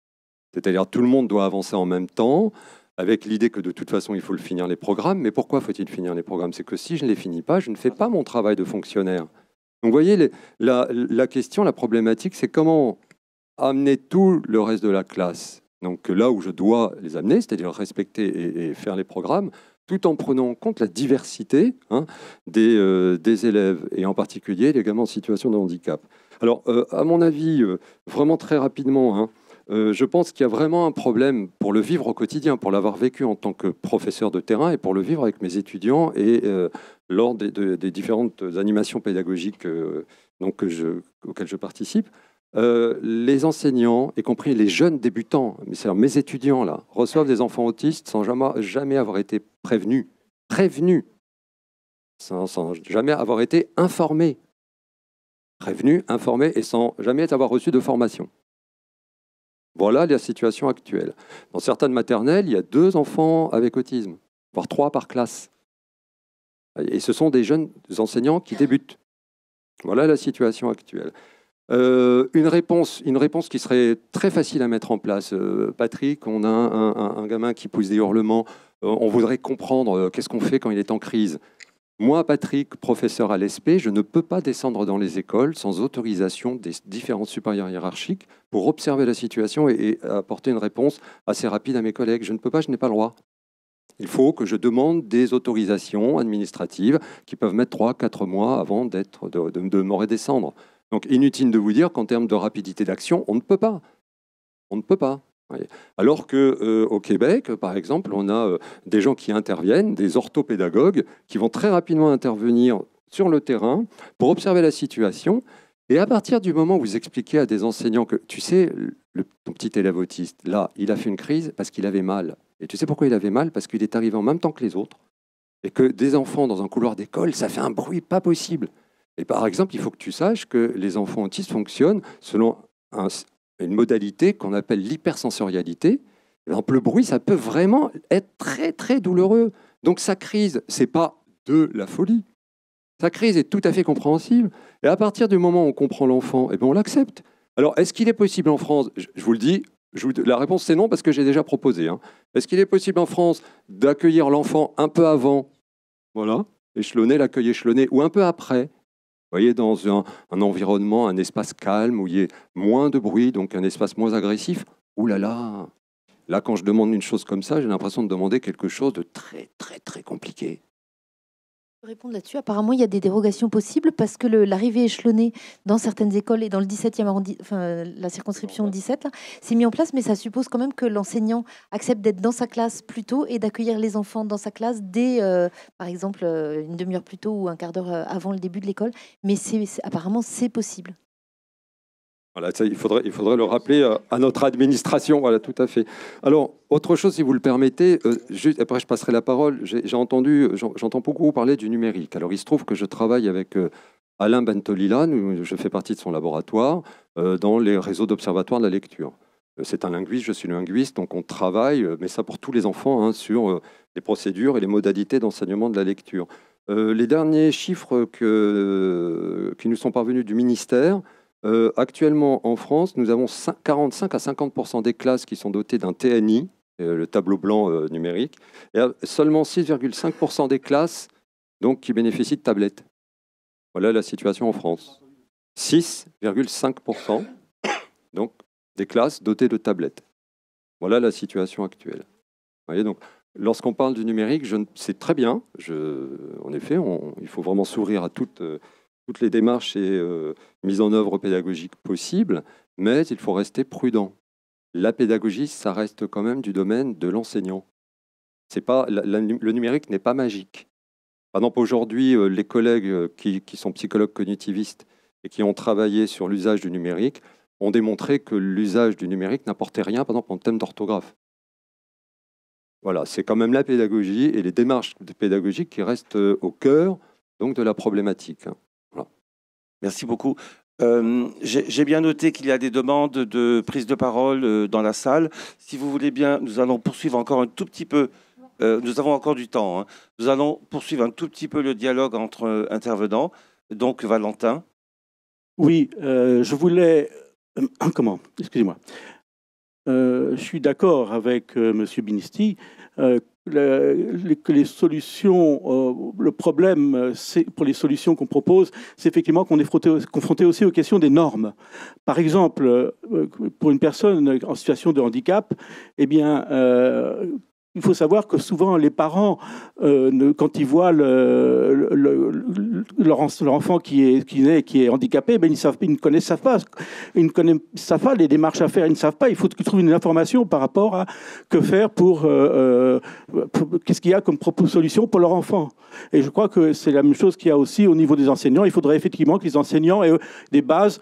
C'est-à-dire tout le monde doit avancer en même temps, avec l'idée que de toute façon, il faut le finir les programmes. Mais pourquoi faut-il finir les programmes C'est que si je ne les finis pas, je ne fais pas mon travail de fonctionnaire. Donc vous voyez, la question, la problématique, c'est comment amener tout le reste de la classe donc euh, là où je dois les amener, c'est-à-dire respecter et, faire les programmes, tout en prenant en compte la diversité hein, euh, des, élèves, et en particulier les gamins en situation de handicap. Alors, euh, à mon avis, vraiment très rapidement, hein, je pense qu'il y a vraiment un problème pour le vivre au quotidien, pour l'avoir vécu en tant que professeur de terrain et pour le vivre avec mes étudiants et lors des, différentes animations pédagogiques auxquelles je participe. Euh, les enseignants, y compris les jeunes débutants, c'est-à-dire mes étudiants là, reçoivent des enfants autistes sans jamais, avoir été prévenus, prévenus, sans, sans, jamais avoir été informés, prévenus, informés et sans jamais avoir reçu de formation. Voilà la situation actuelle. Dans certaines maternelles, il y a deux enfants avec autisme, voire trois par classe. Et ce sont des jeunes enseignants qui débutent. Voilà la situation actuelle. Euh, une, réponse, une réponse qui serait très facile à mettre en place. Euh, Patrick, on a un, gamin qui pousse des hurlements. Euh, on voudrait comprendre qu'est-ce qu'on fait quand il est en crise. Moi, Patrick, professeur à l'ESP, je ne peux pas descendre dans les écoles sans autorisation des différentes supérieurs hiérarchiques pour observer la situation et, apporter une réponse assez rapide à mes collègues. Je ne peux pas, je n'ai pas le droit. Il faut que je demande des autorisations administratives qui peuvent mettre 3-4 mois avant de, de, de me redescendre. Donc inutile de vous dire qu'en termes de rapidité d'action, on ne peut pas. On ne peut pas. Alors que euh, au Québec, par exemple, on a euh, des gens qui interviennent, des orthopédagogues, qui vont très rapidement intervenir sur le terrain pour observer la situation. Et à partir du moment où vous expliquez à des enseignants que, tu sais, ton petit élève autiste, là, il a fait une crise parce qu'il avait mal. Et tu sais pourquoi il avait mal Parce qu'il est arrivé en même temps que les autres. Et que des enfants dans un couloir d'école, ça fait un bruit pas possible. Et par exemple, il faut que tu saches que les enfants autistes fonctionnent selon une modalité qu'on appelle l'hypersensorialité. L'ample le bruit, ça peut vraiment être très très douloureux. Donc sa crise, c'est pas de la folie. Sa crise est tout à fait compréhensible. Et à partir du moment où on comprend l'enfant, eh ben, on l'accepte. Alors est-ce qu'il est possible en France Je vous le dis, la réponse c'est non parce que j'ai déjà proposé. Hein. Est-ce qu'il est possible en France d'accueillir l'enfant un peu avant, voilà, échelonner, l'accueil échelonné, ou un peu après vous voyez, dans un, environnement, un espace calme où il y a moins de bruit, donc un espace moins agressif, Oulala là là Là, quand je demande une chose comme ça, j'ai l'impression de demander quelque chose de très, très, très compliqué répondre là-dessus. Apparemment, il y a des dérogations possibles parce que l'arrivée échelonnée dans certaines écoles et dans le 17e la circonscription 17, s'est mis en place, mais ça suppose quand même que l'enseignant accepte d'être dans sa classe plus tôt et d'accueillir les enfants dans sa classe dès, euh, par exemple, euh, une demi-heure plus tôt ou un quart d'heure euh, avant le début de l'école. Mais apparemment, c'est possible il, faudrait, le rappeler euh, à notre administration. Voilà, tout à fait. Alors, autre chose, si vous le permettez, euh, après je passerai la parole. J'ai entendu, euh, j'entends beaucoup parler du numérique. Alors, il se trouve que je travaille avec Alain Bentolila, je fais partie de son laboratoire, dans les réseaux d'observatoire de la lecture. C'est un linguiste, je suis linguiste, donc on travaille, mais ça pour tous les enfants, hein, sur les procédures et les modalités d'enseignement de la lecture. les derniers chiffres que, qui nous sont parvenus du ministère, euh, actuellement, en France, nous avons 45 à 50 des classes qui sont dotées d'un TNI, euh, le tableau blanc euh, numérique, et seulement 6,5 des classes donc, qui bénéficient de tablettes. Voilà la situation en France. 6,5 donc des classes dotées de tablettes. Voilà la situation actuelle. voyez donc, lorsqu'on parle du numérique, je, c'est très bien. en effet, il faut vraiment sourire à toutes toutes les démarches et euh, mises en œuvre pédagogiques possibles, mais il faut rester prudent. La pédagogie, ça reste quand même du domaine de l'enseignant. le numérique n'est pas magique. Par exemple, aujourd'hui, euh, les collègues euh, qui, sont psychologues cognitivistes et qui ont travaillé sur l'usage du numérique ont démontré que l'usage du numérique n'apportait rien, par exemple, en thème d'orthographe. Voilà, c'est quand même la pédagogie et les démarches pédagogiques qui restent au cœur donc, de la problématique. Merci beaucoup. Euh, j'ai bien noté qu'il y a des demandes de prise de parole euh, dans la salle. Si vous voulez bien, nous allons poursuivre encore un tout petit peu. Euh, nous avons encore du temps. Hein. Nous allons poursuivre un tout petit peu le dialogue entre intervenants. Donc, Valentin. Oui, je voulais. comment Excusez-moi. je suis d'accord avec M. Binisti le, que les solutions, euh, le problème euh, pour les solutions qu'on propose, c'est effectivement qu'on est confronté aussi aux questions des normes. Par exemple, euh, pour une personne en situation de handicap, eh bien, il faut savoir que souvent les parents, quand ils voient le, leur, enfant qui est, qui est, handicapé, ben ils, savent, ils ne connaissent pas, les démarches à faire, ils ne savent pas. Il faut qu'ils trouvent une information par rapport à que faire pour, euh, euh, qu'est-ce qu'il y a comme solution pour leur enfant. Et je crois que c'est la même chose qu'il y a aussi au niveau des enseignants. Il faudrait effectivement que les enseignants aient des bases.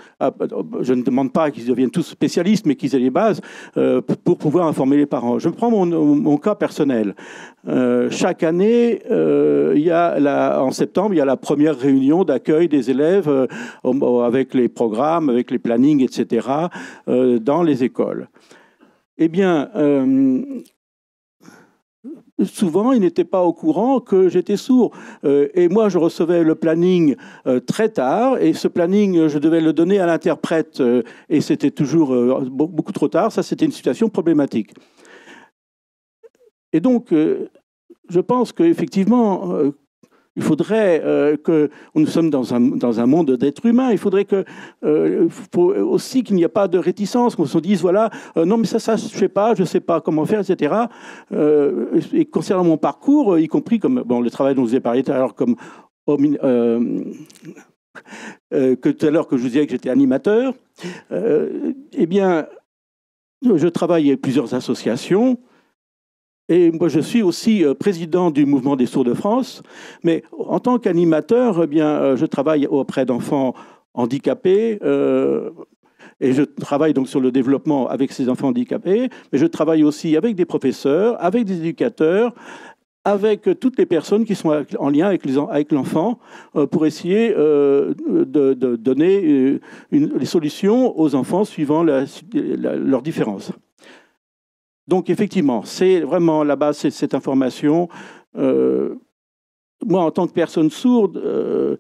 Je ne demande pas qu'ils deviennent tous spécialistes, mais qu'ils aient les bases euh, pour pouvoir informer les parents. Je prends mon, cas personnel. chaque année, il y a en septembre, il y a la première réunions d'accueil des élèves euh, avec les programmes, avec les plannings, etc., euh, dans les écoles. Eh bien, euh, souvent, ils n'étaient pas au courant que j'étais sourd. et moi, je recevais le planning très tard, et ce planning, je devais le donner à l'interprète, et c'était toujours beaucoup trop tard. Ça, c'était une situation problématique. Et donc, je pense qu'effectivement, il faudrait euh, que nous sommes dans un, dans un monde d'êtres humains. Il faudrait que euh, aussi qu'il n'y ait pas de réticence, qu'on se dise voilà, euh, non mais ça, ça, je sais pas, je sais pas comment faire, etc. et concernant mon parcours, y compris comme bon le travail dont je vous ai parlé tout à l'heure, comme que tout à l'heure que je vous disais que j'étais animateur, eh bien, je travaille avec plusieurs associations. Et moi, je suis aussi euh, président du mouvement des sourds de France. Mais en tant qu'animateur, eh bien, euh, je travaille auprès d'enfants handicapés. Euh, et je travaille donc sur le développement avec ces enfants handicapés, mais je travaille aussi avec des professeurs, avec des éducateurs, avec toutes les personnes qui sont en lien avec l'enfant pour essayer de, donner les solutions aux enfants suivant leurs différences. Donc effectivement, c'est vraiment la base, de cette information. Euh, moi, en tant que personne sourde, euh,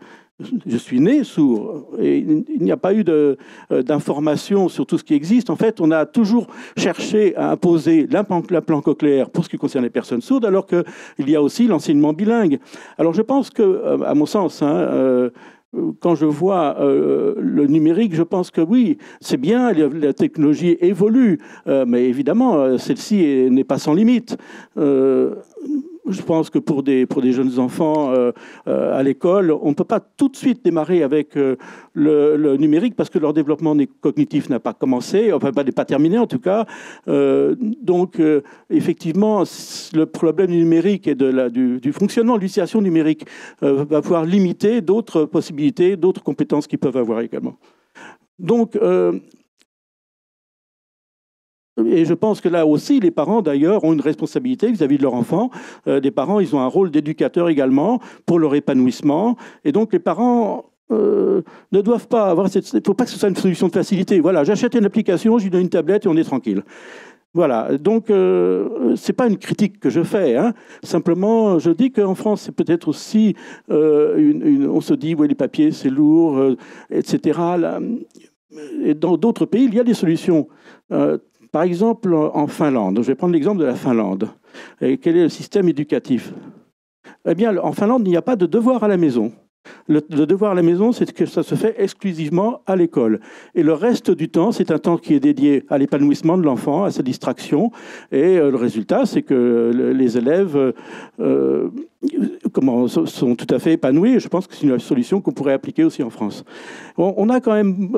je suis né sourd et il n'y a pas eu euh, d'information sur tout ce qui existe. En fait, on a toujours cherché à imposer l'implant cochléaire pour ce qui concerne les personnes sourdes, alors qu'il y a aussi l'enseignement bilingue. Alors je pense que, à mon sens, hein, quand je vois euh, le numérique, je pense que oui, c'est bien, la technologie évolue, euh, mais évidemment, euh, celle-ci n'est pas sans limite je pense que pour des, pour des jeunes enfants euh, euh, à l'école, on ne peut pas tout de suite démarrer avec euh, le, numérique parce que leur développement cognitif n'a pas commencé, enfin pas, pas terminé en tout cas. donc effectivement, le problème du numérique et de la, du, fonctionnement l'utilisation numérique va pouvoir limiter d'autres possibilités, d'autres compétences qu'ils peuvent avoir également. Donc et je pense que là aussi, les parents, d'ailleurs, ont une responsabilité vis-à-vis de leur enfant. Euh, les parents, ils ont un rôle d'éducateur également pour leur épanouissement. Et donc, les parents euh, ne doivent pas avoir Il ne faut pas que ce soit une solution de facilité. Voilà, j'achète une application, je lui donne une tablette et on est tranquille. Voilà, donc euh, c'est ce n'est pas une critique que je fais. Hein. Simplement, je dis qu'en France, c'est peut-être aussi, on se dit, oui, les papiers, c'est lourd, etc. et dans d'autres pays, il y a des solutions euh, par exemple, en Finlande, je vais prendre l'exemple de la Finlande. Et quel est le système éducatif Eh bien, en Finlande, il n'y a pas de devoir à la maison. Le, devoir à la maison, c'est que ça se fait exclusivement à l'école. Et le reste du temps, c'est un temps qui est dédié à l'épanouissement de l'enfant, à sa distraction. Et euh, le résultat, c'est que les élèves euh, euh, sont tout à fait épanouis. Et je pense que c'est une solution qu'on pourrait appliquer aussi en France. on a quand même.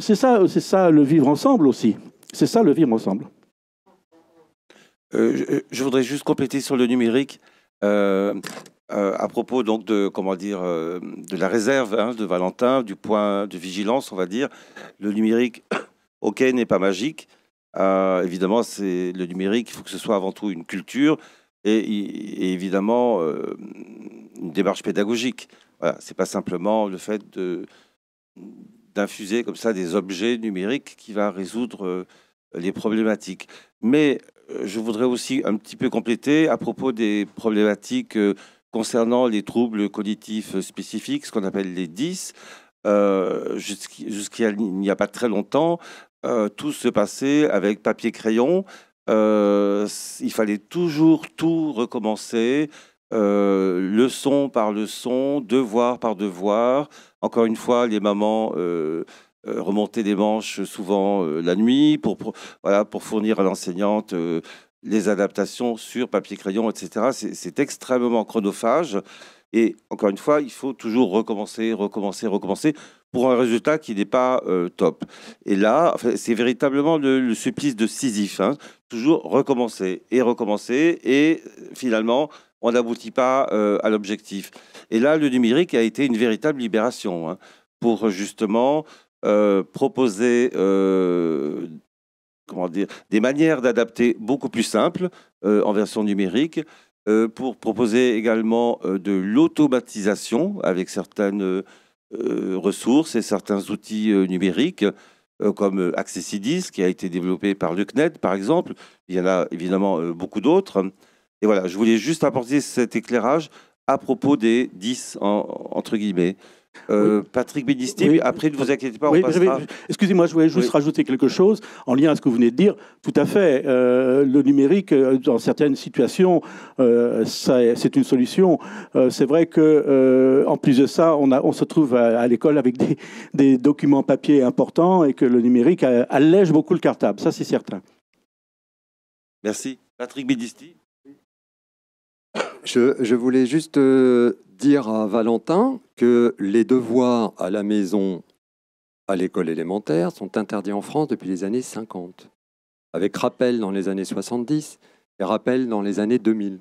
c'est ça, ça le vivre ensemble aussi. C'est ça le vivre ensemble. Euh, euh, je, voudrais juste compléter sur le numérique. Euh, euh, à propos donc de comment dire de la réserve hein, de Valentin, du point de vigilance, on va dire, le numérique, ok, n'est pas magique. évidemment, c'est le numérique. Il faut que ce soit avant tout une culture et, et évidemment une démarche pédagogique. Voilà, c'est pas simplement le fait de d'infuser comme ça des objets numériques qui va résoudre euh, les problématiques. Mais euh, je voudrais aussi un petit peu compléter à propos des problématiques euh, concernant les troubles cognitifs spécifiques, ce qu'on appelle les 10. Jusqu'il n'y a pas très longtemps, tout se passait avec papier-crayon. il fallait toujours tout recommencer. Euh, leçon par leçon, devoir par devoir. Encore une fois, les mamans euh, euh remontaient des manches souvent euh, la nuit pour, voilà, pour fournir à l'enseignante les adaptations sur papier-crayon, etc. C'est extrêmement chronophage. Et encore une fois, il faut toujours recommencer, recommencer, recommencer pour un résultat qui n'est pas top. Et là, c'est véritablement le, supplice de Sisyphe. Hein. Toujours recommencer et recommencer. Et finalement, on n'aboutit pas euh, à l'objectif. Et là, le numérique a été une véritable libération hein, pour justement euh, proposer euh, comment dire, des manières d'adapter beaucoup plus simples en version numérique. pour proposer également de l'automatisation avec certaines ressources et certains outils numériques comme Accessidis qui a été développé par le CNED par exemple. Il y en a évidemment beaucoup d'autres. Et voilà, je voulais juste apporter cet éclairage à propos des 10, entre guillemets. Euh, Patrick Bédisti, après ne vous inquiétez pas, passera... Excusez-moi, je voulais juste rajouter quelque chose en lien à ce que vous venez de dire. Tout à fait, euh, le numérique, euh, dans certaines situations, c'est une solution. c'est vrai que, en plus de ça, on, a, on se trouve à, l'école avec des, documents papier importants et que le numérique allège beaucoup le cartable, ça c'est certain. Merci. Patrick Bédisti. Je, voulais juste euh, dire à Valentin que les devoirs à la maison, à l'école élémentaire, sont interdits en France depuis les années 50, avec rappel dans les années 70 et rappel dans les années 2000.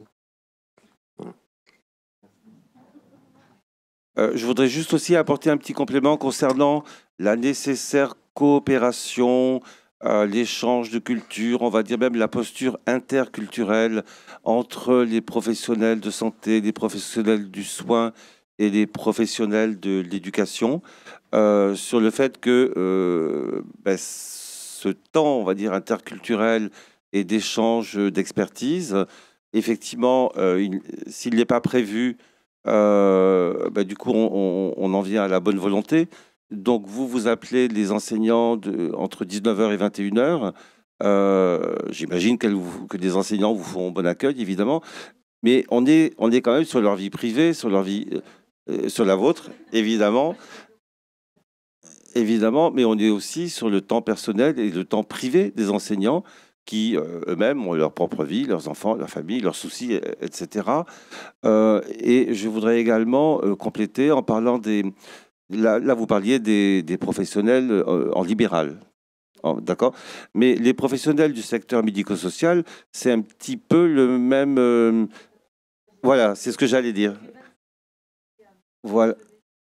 Euh, je voudrais juste aussi apporter un petit complément concernant la nécessaire coopération euh, l'échange de culture, on va dire même la posture interculturelle entre les professionnels de santé, les professionnels du soin et les professionnels de l'éducation, euh, sur le fait que euh, ben, ce temps, on va dire, interculturel et d'échange d'expertise, effectivement, s'il n'est pas prévu, ben, du coup, on en vient à la bonne volonté. Donc vous vous appelez les enseignants de, entre 19h et 21h. Euh, J'imagine que des enseignants vous font bon accueil, évidemment. Mais on est, on est quand même sur leur vie privée, sur leur vie, euh, euh, sur la vôtre, évidemment. Évidemment, mais on est aussi sur le temps personnel et le temps privé des enseignants qui euh, eux-mêmes ont leur propre vie, leurs enfants, leur famille, leurs soucis, etc. et je voudrais également compléter en parlant des, Là, vous parliez des, des professionnels euh, en libéral. Oh, d'accord Mais les professionnels du secteur médico-social, c'est un petit peu le même. Euh, voilà, c'est ce que j'allais dire. Voilà.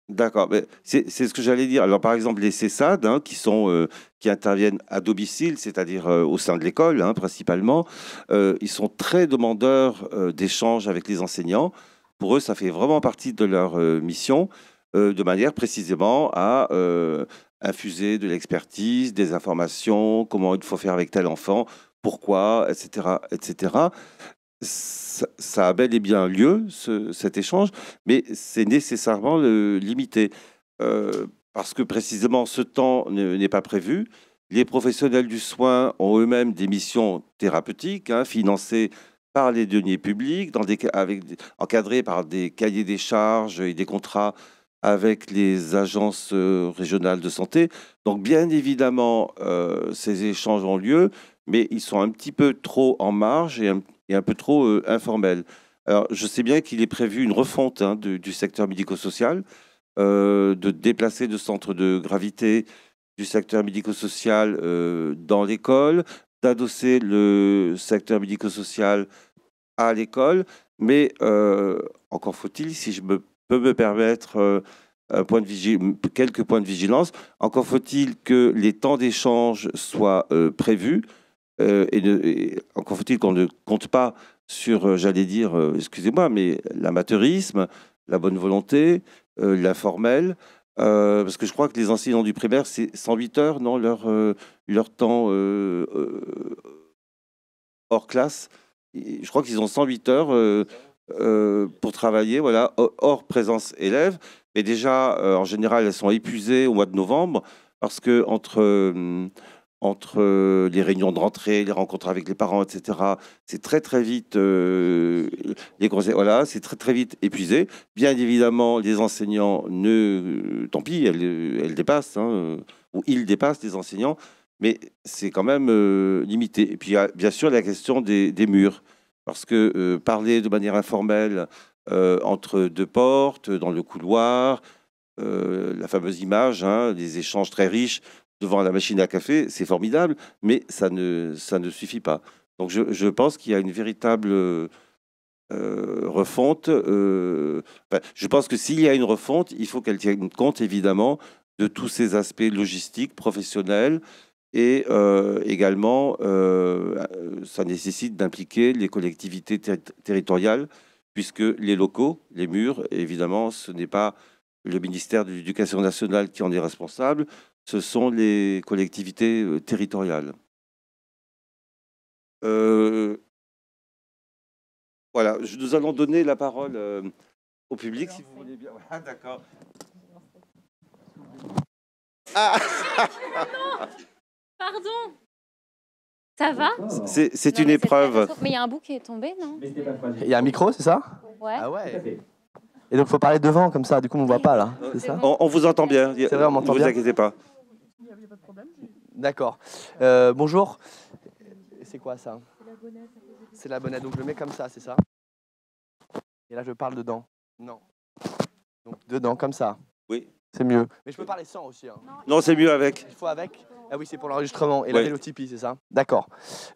D'accord, c'est ce que j'allais dire. Alors, par exemple, les CESAD, hein, qui, sont, euh, qui interviennent à domicile, c'est-à-dire au sein de l'école, hein, principalement, ils sont très demandeurs d'échanges avec les enseignants. Pour eux, ça fait vraiment partie de leur mission. Euh, de manière précisément à euh, infuser de l'expertise, des informations, comment il faut faire avec tel enfant, pourquoi, etc. etc. Ça, a bel et bien lieu, cet échange, mais c'est nécessairement le, limité. Euh, parce que précisément ce temps n'est pas prévu. Les professionnels du soin ont eux-mêmes des missions thérapeutiques, hein, financées par les deniers publics, avec, encadrées par des cahiers des charges et des contrats avec les agences euh, régionales de santé. Donc bien évidemment, euh, ces échanges ont lieu, mais ils sont un petit peu trop en marge et un, peu trop euh, informels. Alors, je sais bien qu'il est prévu une refonte hein, du, secteur médico-social, de déplacer de centre de gravité du secteur médico-social dans l'école, d'adosser le secteur médico-social à l'école. Mais encore faut-il, si je me peut me permettre euh, un point de quelques points de vigilance. Encore faut-il que les temps d'échange soient euh, prévus. Euh, et, encore faut-il qu'on ne compte pas sur, j'allais dire, excusez-moi, mais l'amateurisme, la bonne volonté, l'informel. parce que je crois que les enseignants du primaire, c'est 108 heures, non, leur, leur temps hors classe. Je crois qu'ils ont 108 heures euh, pour travailler, voilà, hors présence élève. Mais déjà, euh, en général, elles sont épuisées au mois de novembre parce que entre, euh, entre les réunions de rentrée, les rencontres avec les parents, etc., c'est très très vite les voilà, c'est très très vite épuisé. Bien évidemment, les enseignants ne, tant pis, elles, dépassent hein, ou ils dépassent les enseignants, mais c'est quand même limité. Et puis, bien sûr la question des, des murs. Parce que euh, parler de manière informelle euh, entre deux portes, dans le couloir, euh, la fameuse image, hein, les échanges très riches devant la machine à café, c'est formidable, mais ça ne, ça ne suffit pas. Donc je, je pense qu'il y a une véritable refonte. je pense que s'il y a une refonte, il faut qu'elle tienne compte évidemment de tous ces aspects logistiques, professionnels, et euh, également, euh, ça nécessite d'impliquer les collectivités territoriales, puisque les locaux, les murs, évidemment, ce n'est pas le ministère de l'Éducation nationale qui en est responsable, ce sont les collectivités euh, territoriales. voilà, nous allons donner la parole au public, si vous voulez bien. Ah, d'accord. Ah, ah, Pardon Ça va C'est une épreuve. Mais il y a un bout qui est tombé, non Il y a un micro, c'est ça Ouais. Ah ouais Et donc, il faut parler devant, comme ça. Du coup, on ne voit pas, là. on, vous entend bien. C'est vrai, on Ne vous inquiétez pas. D'accord. Euh, bonjour. C'est quoi, ça C'est la bonnette. Donc, je le mets comme ça, c'est ça Et là, je parle dedans. Non. Donc, dedans, comme ça. Oui. C'est mieux. Mais je peux parler sans aussi. Hein. Non, c'est mieux avec. Il faut avec. Ah oui, c'est pour l'enregistrement et la vélo c'est ça D'accord.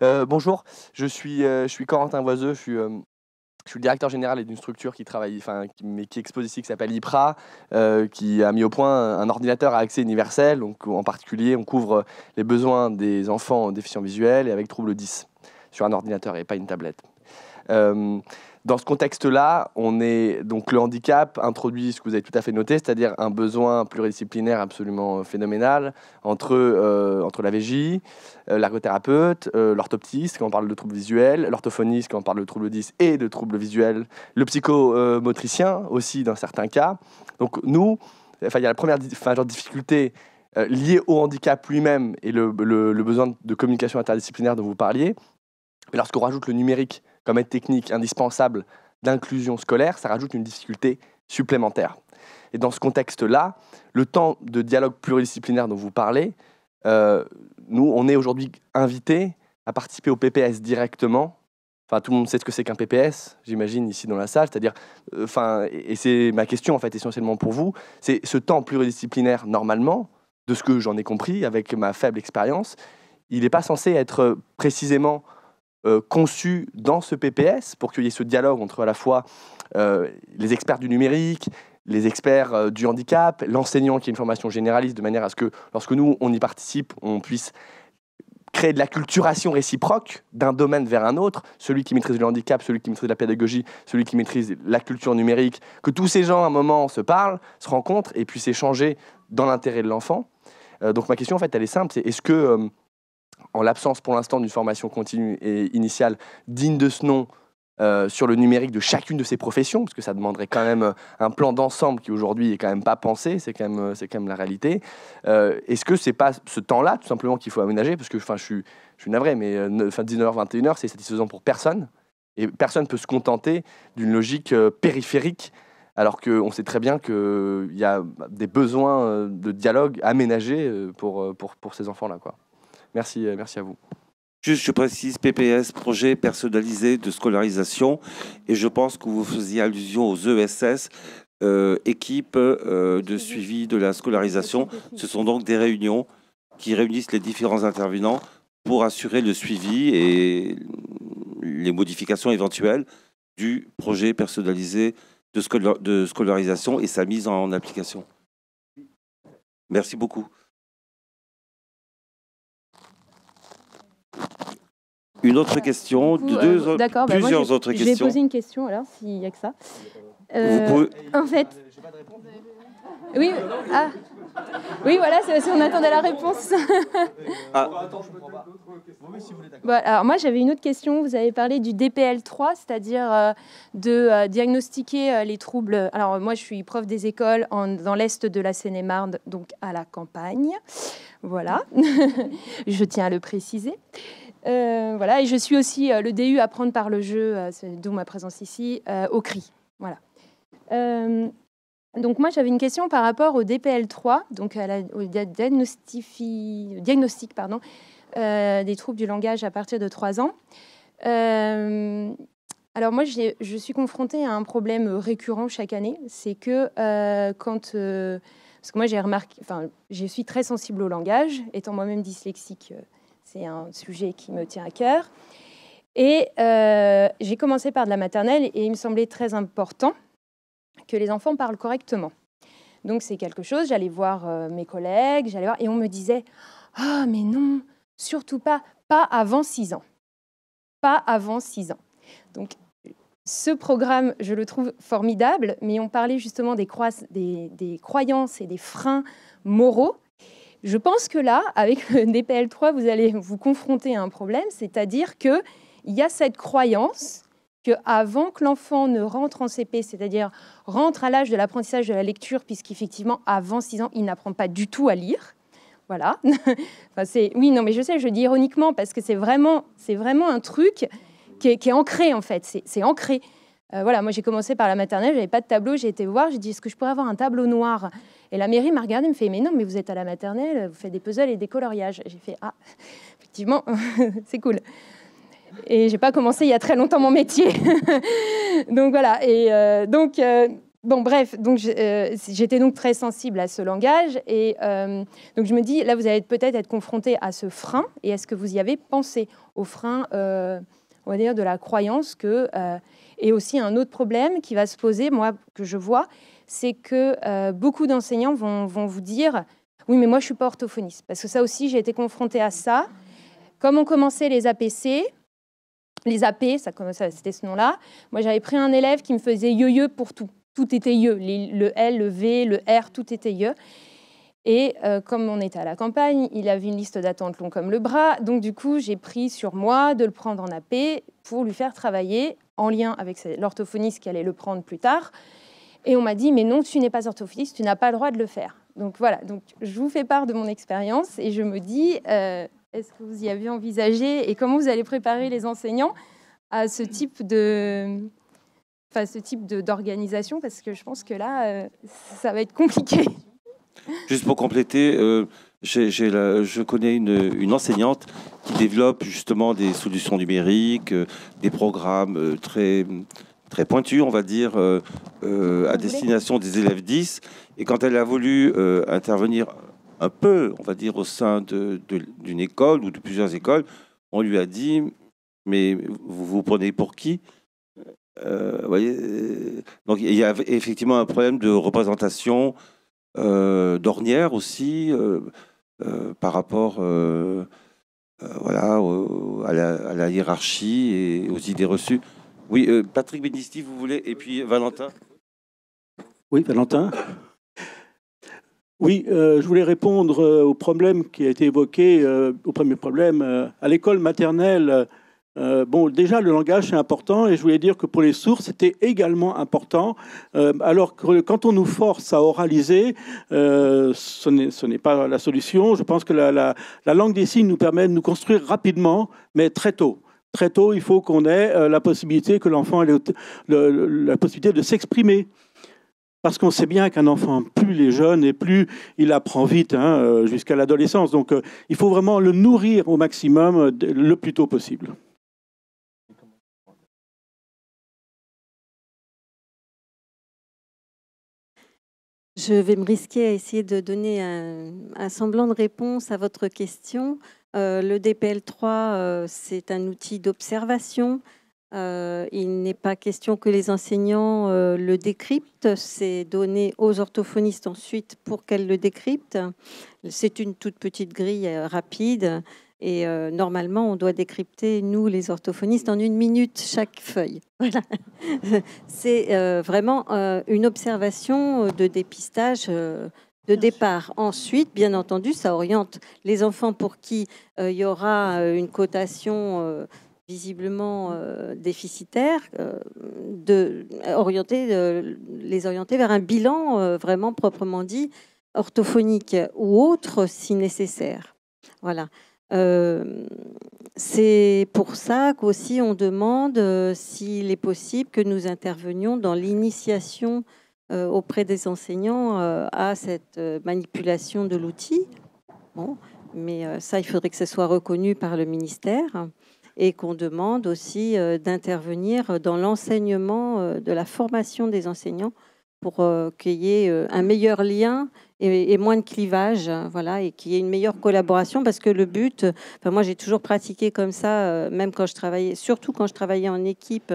Euh, bonjour, je suis, euh, je suis Corentin Voiseux, je suis, euh, je suis le directeur général d'une structure qui travaille, enfin, mais qui expose ici, qui s'appelle IPRA, qui a mis au point un ordinateur à accès universel. Donc, en particulier, on couvre les besoins des enfants déficients visuels et avec trouble 10 sur un ordinateur et pas une tablette. Dans ce contexte-là, on est donc le handicap introduit ce que vous avez tout à fait noté, c'est-à-dire un besoin pluridisciplinaire absolument euh, phénoménal entre, euh, entre la VJ, l'argothérapeute, l'ergothérapeute, euh, l'orthoptiste quand on parle de troubles visuels, l'orthophoniste quand on parle de troubles 10 et de troubles visuels, le psychomotricien aussi dans certains cas. Donc nous, il y a la première enfin, difficulté liée au handicap lui-même et le, le besoin de communication interdisciplinaire dont vous parliez. Et lorsqu'on rajoute le numérique comme être technique indispensable d'inclusion scolaire, ça rajoute une difficulté supplémentaire. Et dans ce contexte-là, le temps de dialogue pluridisciplinaire dont vous parlez, euh, nous, on est aujourd'hui invités à participer au PPS directement. Enfin, tout le monde sait ce que c'est qu'un PPS, j'imagine, ici dans la salle. C'est-à-dire, euh, enfin, et c'est ma question en fait essentiellement pour vous, c'est ce temps pluridisciplinaire normalement, de ce que j'en ai compris avec ma faible expérience, il n'est pas censé être précisément euh, conçu dans ce PPS pour qu'il y ait ce dialogue entre à la fois euh, les experts du numérique, les experts euh, du handicap, l'enseignant qui a une formation généraliste, de manière à ce que lorsque nous, on y participe, on puisse créer de la culturation réciproque d'un domaine vers un autre, celui qui maîtrise le handicap, celui qui maîtrise la pédagogie, celui qui maîtrise la culture numérique, que tous ces gens à un moment se parlent, se rencontrent et puissent échanger dans l'intérêt de l'enfant. donc ma question en fait elle est simple, c'est est-ce que en l'absence pour l'instant d'une formation continue et initiale digne de ce nom euh, sur le numérique de chacune de ces professions, parce que ça demanderait quand même euh, un plan d'ensemble qui aujourd'hui est quand même pas pensé, c'est quand même, euh, c'est quand même la réalité. est-ce que c'est pas ce temps-là tout simplement qu'il faut aménager Parce que enfin, je, suis, je suis navré, mais 19h, 21h, c'est satisfaisant pour personne. Et personne ne peut se contenter d'une logique périphérique, alors qu'on sait très bien qu'il y a des besoins de dialogue aménagés pour, pour, pour ces enfants-là. Quoi. Merci, euh, merci à vous. Juste, je précise, PPS, projet personnalisé de scolarisation, et je pense que vous faisiez allusion aux ESS, euh, équipe euh, de suivi de la scolarisation. Ce sont donc des réunions qui réunissent les différents intervenants pour assurer le suivi et les modifications éventuelles du projet personnalisé de scolarisation et sa mise en application. Merci beaucoup. Une autre question, euh, bah, plusieurs autres questions. Je vais poser une question alors, s'il n'y a que ça. Vous euh, pouvez... En fait. Oui, ah. oui, voilà, c'est parce qu'on attendait la réponse. Ah. alors moi j'avais une autre question. Vous avez parlé du DPL3, c'est-à-dire euh, de diagnostiquer les troubles. Alors moi je suis prof des écoles dans l'est de la Seine-et-Marne, donc à la campagne. Voilà, je tiens à le préciser. Euh, voilà, et je suis aussi euh, le DU Apprendre par le jeu, euh, d'où ma présence ici, au CRI. Voilà. Donc moi j'avais une question par rapport au DPL3, donc la, au diagnostic des troubles du langage à partir de 3 ans. alors moi je suis confrontée à un problème récurrent chaque année, c'est que quand... parce que moi j'ai remarqué, enfin je suis très sensible au langage, étant moi-même dyslexique c'est un sujet qui me tient à cœur. Et euh, j'ai commencé par de la maternelle et il me semblait très important que les enfants parlent correctement. Donc c'est quelque chose, j'allais voir euh, mes collègues, j'allais voir, et on me disait, ah mais non, surtout pas, pas avant six ans. Pas avant six ans. Donc ce programme, je le trouve formidable, mais on parlait justement des croyances et des freins moraux. Je pense que là, avec le DPL3, vous allez vous confronter à un problème, c'est-à-dire qu'il y a cette croyance qu'avant que l'enfant ne rentre en CP, c'est-à-dire rentre à l'âge de l'apprentissage de la lecture, puisqu'effectivement, avant 6 ans, il n'apprend pas du tout à lire. Voilà. c'est... Oui, non, mais je sais, je dis ironiquement, parce que c'est vraiment, c'est vraiment un truc qui est, ancré, en fait. C'est, ancré. Euh, voilà, moi j'ai commencé par la maternelle, j'avais pas de tableau, j'ai été voir, j'ai dit est-ce que je pourrais avoir un tableau noir et la mairie m'a regardée, me fait Mais non, mais vous êtes à la maternelle, vous faites des puzzles et des coloriages. J'ai fait Ah, effectivement, c'est cool. Et j'ai pas commencé il y a très longtemps mon métier. donc voilà. Et euh, donc. Euh, bon, bref, donc euh, j'étais donc très sensible à ce langage et donc je me dis là vous allez peut-être être, confronté à ce frein et est-ce que vous y avez pensé au frein, on va dire de la croyance que et aussi un autre problème qui va se poser moi que je vois, c'est que euh, beaucoup d'enseignants vont, vous dire Oui, mais moi, je ne suis pas orthophoniste. Parce que ça aussi, j'ai été confrontée à ça. Comme on commençait les APC, les AP, ça, c'était ce nom-là, moi, j'avais pris un élève qui me faisait yeux pour tout. Tout était yeux. Le L, le V, le R, tout était yeux. Et euh, comme on était à la campagne, il avait une liste d'attente long comme le bras. Donc du coup, j'ai pris sur moi de le prendre en AP pour lui faire travailler en lien avec l'orthophoniste qui allait le prendre plus tard. Et on m'a dit, mais non, tu n'es pas orthophiliste, tu n'as pas le droit de le faire. Donc voilà, donc je vous fais part de mon expérience et je me dis, euh, est-ce que vous y avez envisagé et comment vous allez préparer les enseignants à ce type de, enfin, ce type d'organisation Parce que je pense que là, euh, ça va être compliqué. Juste pour compléter, euh, j'ai je connais une, une, enseignante qui développe justement des solutions numériques, des programmes très très pointue, on va dire, euh, euh, à destination des élèves 10. Et quand elle a voulu euh, intervenir un peu, on va dire, au sein d'une de, école ou de plusieurs écoles, on lui a dit, mais vous vous prenez pour qui voyez Donc il y a effectivement un problème de représentation d'ornière aussi par rapport... voilà, à, la, hiérarchie et aux idées reçues. Oui, euh, Patrick Benisti, vous voulez, et puis Valentin. Oui, Valentin. Oui, euh, je voulais répondre euh, au problème qui a été évoqué, au premier problème. à l'école maternelle, bon, déjà, le langage c'est important, et je voulais dire que pour les sourds, c'était également important. alors que quand on nous force à oraliser, ce n'est pas la solution. Je pense que la langue des signes nous permet de nous construire rapidement, mais très tôt très tôt, il faut qu'on ait euh, la possibilité que l'enfant ait la possibilité de s'exprimer. Parce qu'on sait bien qu'un enfant, plus il est jeune et plus il apprend vite, hein, euh, jusqu'à l'adolescence. Donc euh, il faut vraiment le nourrir au maximum le plus tôt possible. Je vais me risquer à essayer de donner un semblant de réponse à votre question euh, le DPL3, euh, c'est un outil d'observation. Euh, il n'est pas question que les enseignants le décryptent. C'est donné aux orthophonistes ensuite pour qu'elles le décryptent. C'est une toute petite grille rapide. Et normalement, on doit décrypter, nous, les orthophonistes, en une minute chaque feuille. Voilà. C'est vraiment une observation de dépistage de départ. Ensuite, bien entendu, ça oriente les enfants pour qui euh, il y aura euh, une cotation euh, visiblement déficitaire, de les orienter vers un bilan vraiment proprement dit orthophonique ou autre si nécessaire. Voilà. C'est pour ça qu'aussi on demande s'il est possible que nous intervenions dans l'initiation euh, auprès des enseignants euh, à cette euh, manipulation de l'outil. mais ça, il faudrait que ce soit reconnu par le ministère et qu'on demande aussi d'intervenir dans l'enseignement de la formation des enseignants pour qu'il y ait un meilleur lien et, moins de clivage, voilà, et qu'il y ait une meilleure collaboration, parce que le but, enfin moi j'ai toujours pratiqué comme ça, même quand je travaillais, surtout quand je travaillais en équipe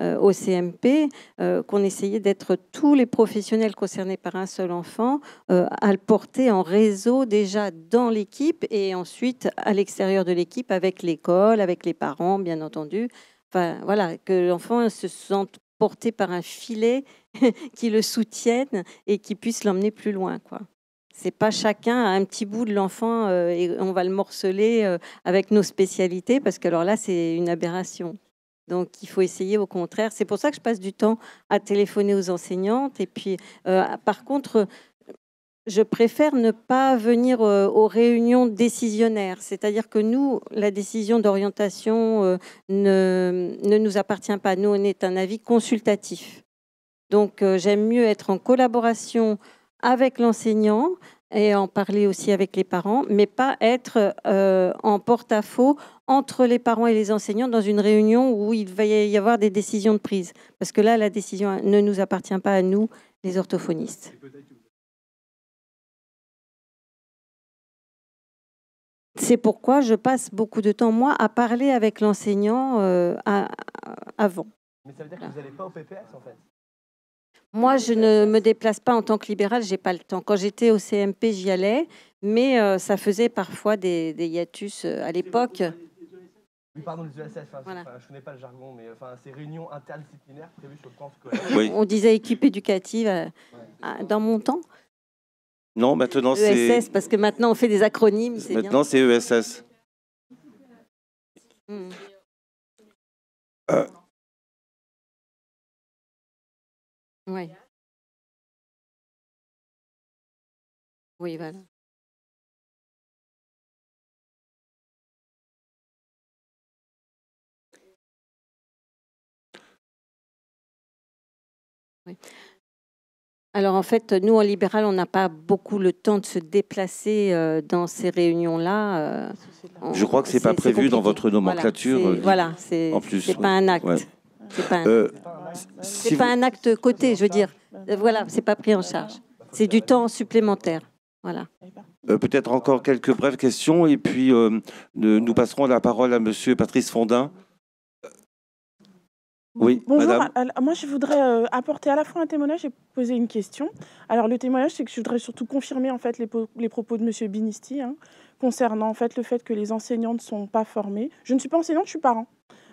euh, au CMP euh, qu'on essayait d'être tous les professionnels concernés par un seul enfant euh, à le porter en réseau déjà dans l'équipe et ensuite à l'extérieur de l'équipe avec l'école, avec les parents, bien entendu. voilà, que l'enfant se sente porté par un filet qui le soutienne et qui puisse l'emmener plus loin, quoi. C'est pas chacun à un petit bout de l'enfant et on va le morceler avec nos spécialités parce que là c'est une aberration. Donc il faut essayer au contraire. C'est pour ça que je passe du temps à téléphoner aux enseignantes. Et puis, euh, par contre, je préfère ne pas venir euh, aux réunions décisionnaires. C'est-à-dire que nous, la décision d'orientation euh, ne, ne, nous appartient pas. Nous, on est un avis consultatif. Donc j'aime mieux être en collaboration avec l'enseignant, et en parler aussi avec les parents, mais pas être euh, en porte-à-faux entre les parents et les enseignants dans une réunion où il va y avoir des décisions de prise. Parce que là, la décision ne nous appartient pas à nous, les orthophonistes. C'est pourquoi je passe beaucoup de temps, moi, à parler avec l'enseignant euh, avant. Mais ça veut dire que vous n'allez pas au PPS, en fait moi, je ne me déplace pas en tant que libérale, j'ai pas le temps. Quand j'étais au CMP, j'y allais, mais euh, ça faisait parfois des, hiatus euh, à l'époque. pardon, les ESS, enfin, Voilà. je connais pas le jargon, mais enfin, ces réunions interdisciplinaires prévues sur le temps scolaire. On disait équipe éducative euh, dans mon temps. Non, maintenant c'est ESS, parce que maintenant on fait des acronymes. maintenant c'est ESS. Oui. Oui, voilà. Alors en fait, nous en libéral, on n'a pas beaucoup le temps de se déplacer euh, dans ces réunions-là. Euh, Je crois que ce n'est pas prévu dans votre nomenclature, Voilà, c'est- pas un euh, acte. pas un- c'est n'est bah, pas un acte coté, je veux dire. Euh, voilà, c'est pas pris en charge. C'est du temps supplémentaire. Voilà. Euh, peut-être encore quelques brèves questions et puis euh, nous passerons la parole à Monsieur Patrice Fondin. Oui, Bonjour, moi je voudrais apporter à la fois un témoignage et poser une question. Alors le témoignage, c'est que je voudrais surtout confirmer en fait les, propos de Monsieur Binisti hein, concernant en fait le fait que les enseignants ne sont pas formés. Je ne suis pas enseignante, je suis parent.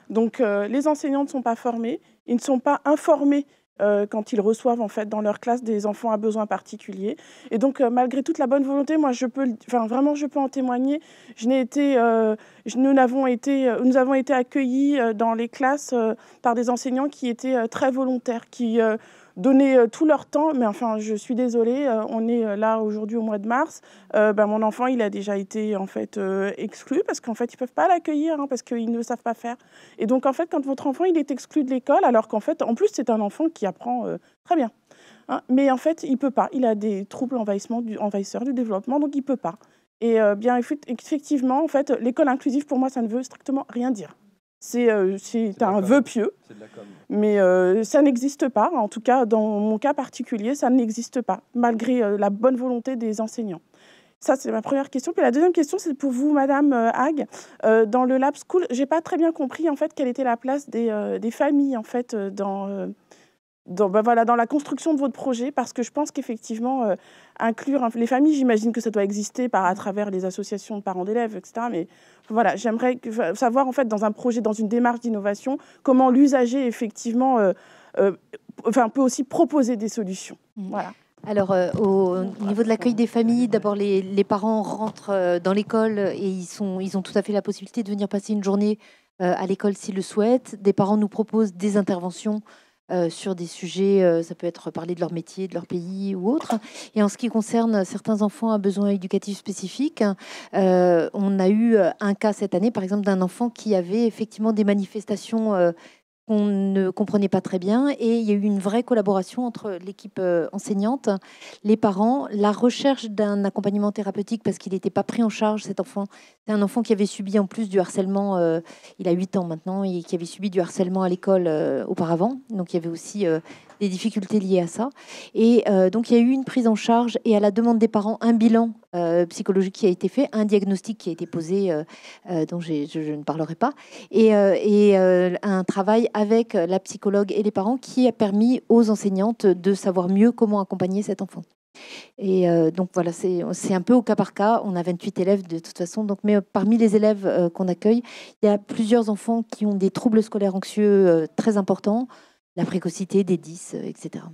Donc les enseignants ne sont pas formés, ils ne sont pas informés euh, quand ils reçoivent en fait dans leur classe des enfants à besoins particuliers. Et donc euh, malgré toute la bonne volonté, moi je peux, enfin vraiment je peux en témoigner. Euh, nous avons été, nous avons été accueillis dans les classes par des enseignants qui étaient très volontaires, qui donner euh, tout leur temps. Mais enfin, je suis désolée, euh, on est euh, là aujourd'hui au mois de mars. Bah, mon enfant, il a déjà été en fait exclu parce qu'en fait, ils peuvent pas l'accueillir hein, parce qu'ils ne savent pas faire. Et donc, en fait, quand votre enfant, il est exclu de l'école, alors qu'en fait, en plus, c'est un enfant qui apprend très bien. Hein, mais en fait, il peut pas. Il a des troubles du, envahisseurs du développement, donc il ne peut pas. Et bien, effectivement, en fait, l'école inclusive, pour moi, ça ne veut strictement rien dire. C'est euh, un vœu pieux. Mais euh, ça n'existe pas. En tout cas, dans mon cas particulier, ça n'existe pas, malgré euh, la bonne volonté des enseignants. Ça, c'est ma première question. Puis la deuxième question, c'est pour vous, Madame Hague. dans le Lab School, j'ai pas très bien compris en fait quelle était la place des, des familles en fait dans dans, bah voilà, dans la construction de votre projet parce que je pense qu'effectivement, euh, inclure les familles, j'imagine que ça doit exister par, à travers les associations de parents d'élèves, etc. Mais voilà, j'aimerais savoir en fait dans un projet, dans une démarche d'innovation, comment l'usager effectivement euh, euh, enfin, peut aussi proposer des solutions. Mmh. Voilà. Alors, au niveau de l'accueil des familles, d'abord les, parents rentrent dans l'école et ils, sont, ils ont tout à fait la possibilité de venir passer une journée à l'école s'ils le souhaitent. Des parents nous proposent des interventions euh, sur des sujets, euh, ça peut être parler de leur métier, de leur pays ou autre. Et en ce qui concerne certains enfants à besoins éducatifs spécifiques, euh, on a eu un cas cette année, par exemple, d'un enfant qui avait effectivement des manifestations qu'on ne comprenait pas très bien. Et il y a eu une vraie collaboration entre l'équipe euh, enseignante, les parents, la recherche d'un accompagnement thérapeutique parce qu'il n'était pas pris en charge, cet enfant. C'est un enfant qui avait subi en plus du harcèlement, euh, il a 8 ans maintenant, et qui avait subi du harcèlement à l'école euh, auparavant. Donc il y avait aussi des difficultés liées à ça. Et euh, donc il y a eu une prise en charge et à la demande des parents, un bilan euh, psychologique qui a été fait, un diagnostic qui a été posé, euh, dont je, ne parlerai pas, et, un travail avec la psychologue et les parents qui a permis aux enseignantes de savoir mieux comment accompagner cet enfant. Et donc voilà, c'est un peu au cas par cas. On a 28 élèves de toute façon. Donc, mais parmi les élèves qu'on accueille, il y a plusieurs enfants qui ont des troubles scolaires anxieux très importants, la précocité des 10, euh, etc.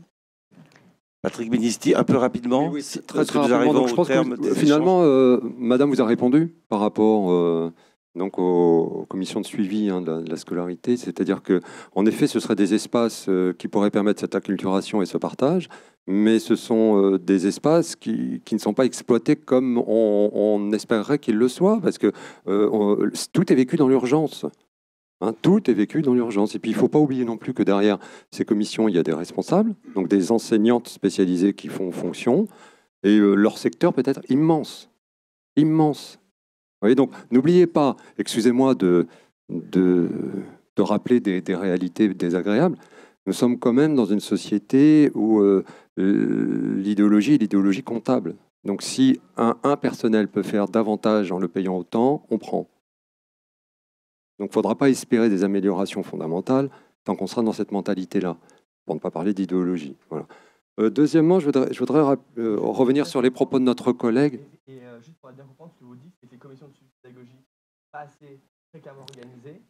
Patrick Ministi, un peu rapidement, très, finalement, euh, Madame vous a répondu par rapport euh, donc aux, commissions de suivi hein, de, la, scolarité, c'est-à-dire que, en effet, ce seraient des espaces qui pourraient permettre cette acculturation et ce partage, mais ce sont des espaces qui, ne sont pas exploités comme on, on espérerait qu'ils le soient, parce que tout est vécu dans l'urgence. Hein, tout est vécu dans l'urgence. Et puis, il ne faut pas oublier non plus que derrière ces commissions, il y a des responsables, donc des enseignantes spécialisées qui font fonction, et euh, leur secteur peut être immense. Immense. voyez, donc, n'oubliez pas, excusez-moi de, rappeler des, réalités désagréables, nous sommes quand même dans une société où euh, l'idéologie est l'idéologie comptable. Donc, si un, un personnel peut faire davantage en le payant autant, on prend. Donc il ne faudra pas espérer des améliorations fondamentales tant qu'on sera dans cette mentalité-là, pour ne pas parler d'idéologie. Voilà. Euh, deuxièmement, je voudrais, je voudrais euh, revenir sur les propos de notre collègue. Et, euh, juste pour bien comprendre, ce que vous dites, c'est que les commissions de suivi pédagogique pas assez fréquemment organisées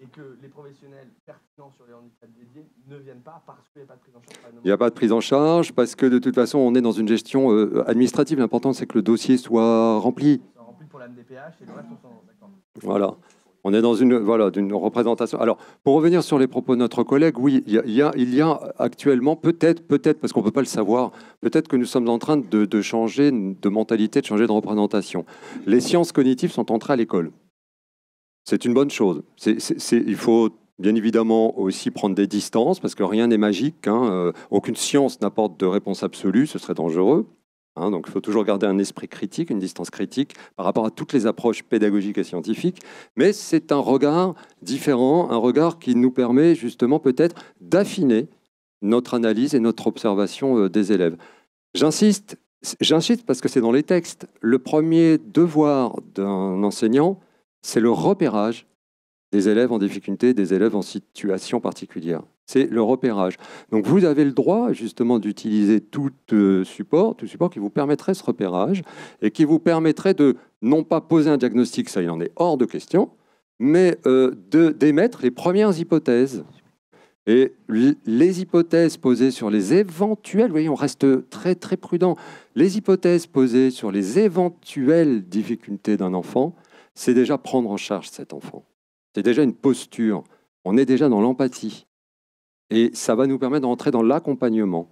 et que les professionnels pertinents sur les handicaps dédiés ne viennent pas parce qu'il n'y a pas de prise en charge. Il n'y a pas de prise en charge parce que de toute façon, on est dans une gestion euh, administrative. L'important, c'est que le dossier soit rempli. Soit rempli pour la MDPH et le reste, on s'en Voilà. On est dans une, voilà, d'une représentation. Alors, pour revenir sur les propos de notre collègue, oui, il y a, actuellement, peut-être, peut-être, parce qu'on ne peut pas le savoir, peut-être que nous sommes en train de, changer de mentalité, de changer de représentation. Les sciences cognitives sont entrées à l'école. C'est une bonne chose. il faut bien évidemment aussi prendre des distances, parce que rien n'est magique. Hein, euh, aucune science n'apporte de réponse absolue, ce serait dangereux. Hein, donc il faut toujours garder un esprit critique, une distance critique par rapport à toutes les approches pédagogiques et scientifiques. Mais c'est un regard différent, un regard qui nous permet justement peut-être d'affiner notre analyse et notre observation euh, des élèves. J'insiste, j'insiste parce que c'est dans les textes. Le premier devoir d'un enseignant, c'est le repérage des élèves en difficulté, des élèves en situation particulière. C'est le repérage. Donc vous avez le droit justement d'utiliser tout euh, support, tout support qui vous permettrait ce repérage et qui vous permettrait de non pas poser un diagnostic, ça il en est hors de question, mais euh, d'émettre les premières hypothèses. Et les hypothèses posées sur les éventuelles, vous voyez, on reste très très prudent, les hypothèses posées sur les éventuelles difficultés d'un enfant, c'est déjà prendre en charge cet enfant. C'est déjà une posture. On est déjà dans l'empathie. Et ça va nous permettre d'entrer dans l'accompagnement.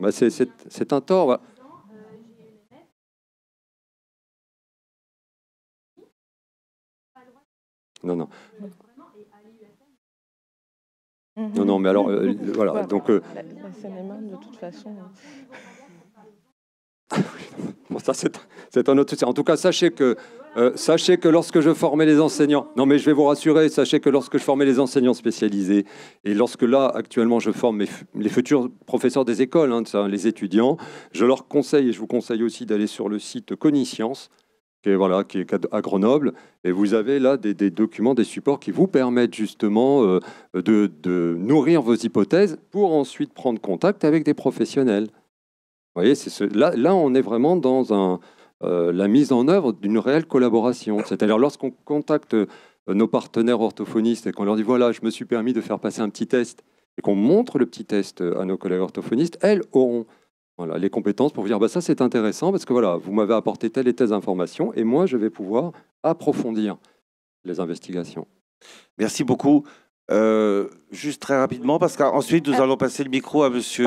Bah c'est un tort. Non, non. Non, non, mais alors, euh, voilà. Donc, euh, bah, bah, de toute façon ça, c'est un autre sujet. En tout cas, sachez que, euh, sachez que lorsque je formais les enseignants, non, mais je vais vous rassurer, sachez que lorsque je formais les enseignants spécialisés, et lorsque là, actuellement, je forme les futurs professeurs des écoles, hein, les étudiants, je leur conseille, et je vous conseille aussi d'aller sur le site Coniscience, qui est, voilà, qui est à Grenoble. Et vous avez là des, documents, des supports qui vous permettent justement euh, de, nourrir vos hypothèses pour ensuite prendre contact avec des professionnels là, là, on est vraiment dans un, euh, la mise en œuvre d'une réelle collaboration. C'est-à-dire lorsqu'on contacte euh, nos partenaires orthophonistes et qu'on leur dit voilà, je me suis permis de faire passer un petit test et qu'on montre le petit test euh, à nos collègues orthophonistes, elles auront voilà, les compétences pour dire bah, ça c'est intéressant parce que voilà, vous m'avez apporté telle et telle information et moi je vais pouvoir approfondir les investigations. Merci beaucoup. juste très rapidement, parce qu'ensuite nous allons passer le micro à monsieur.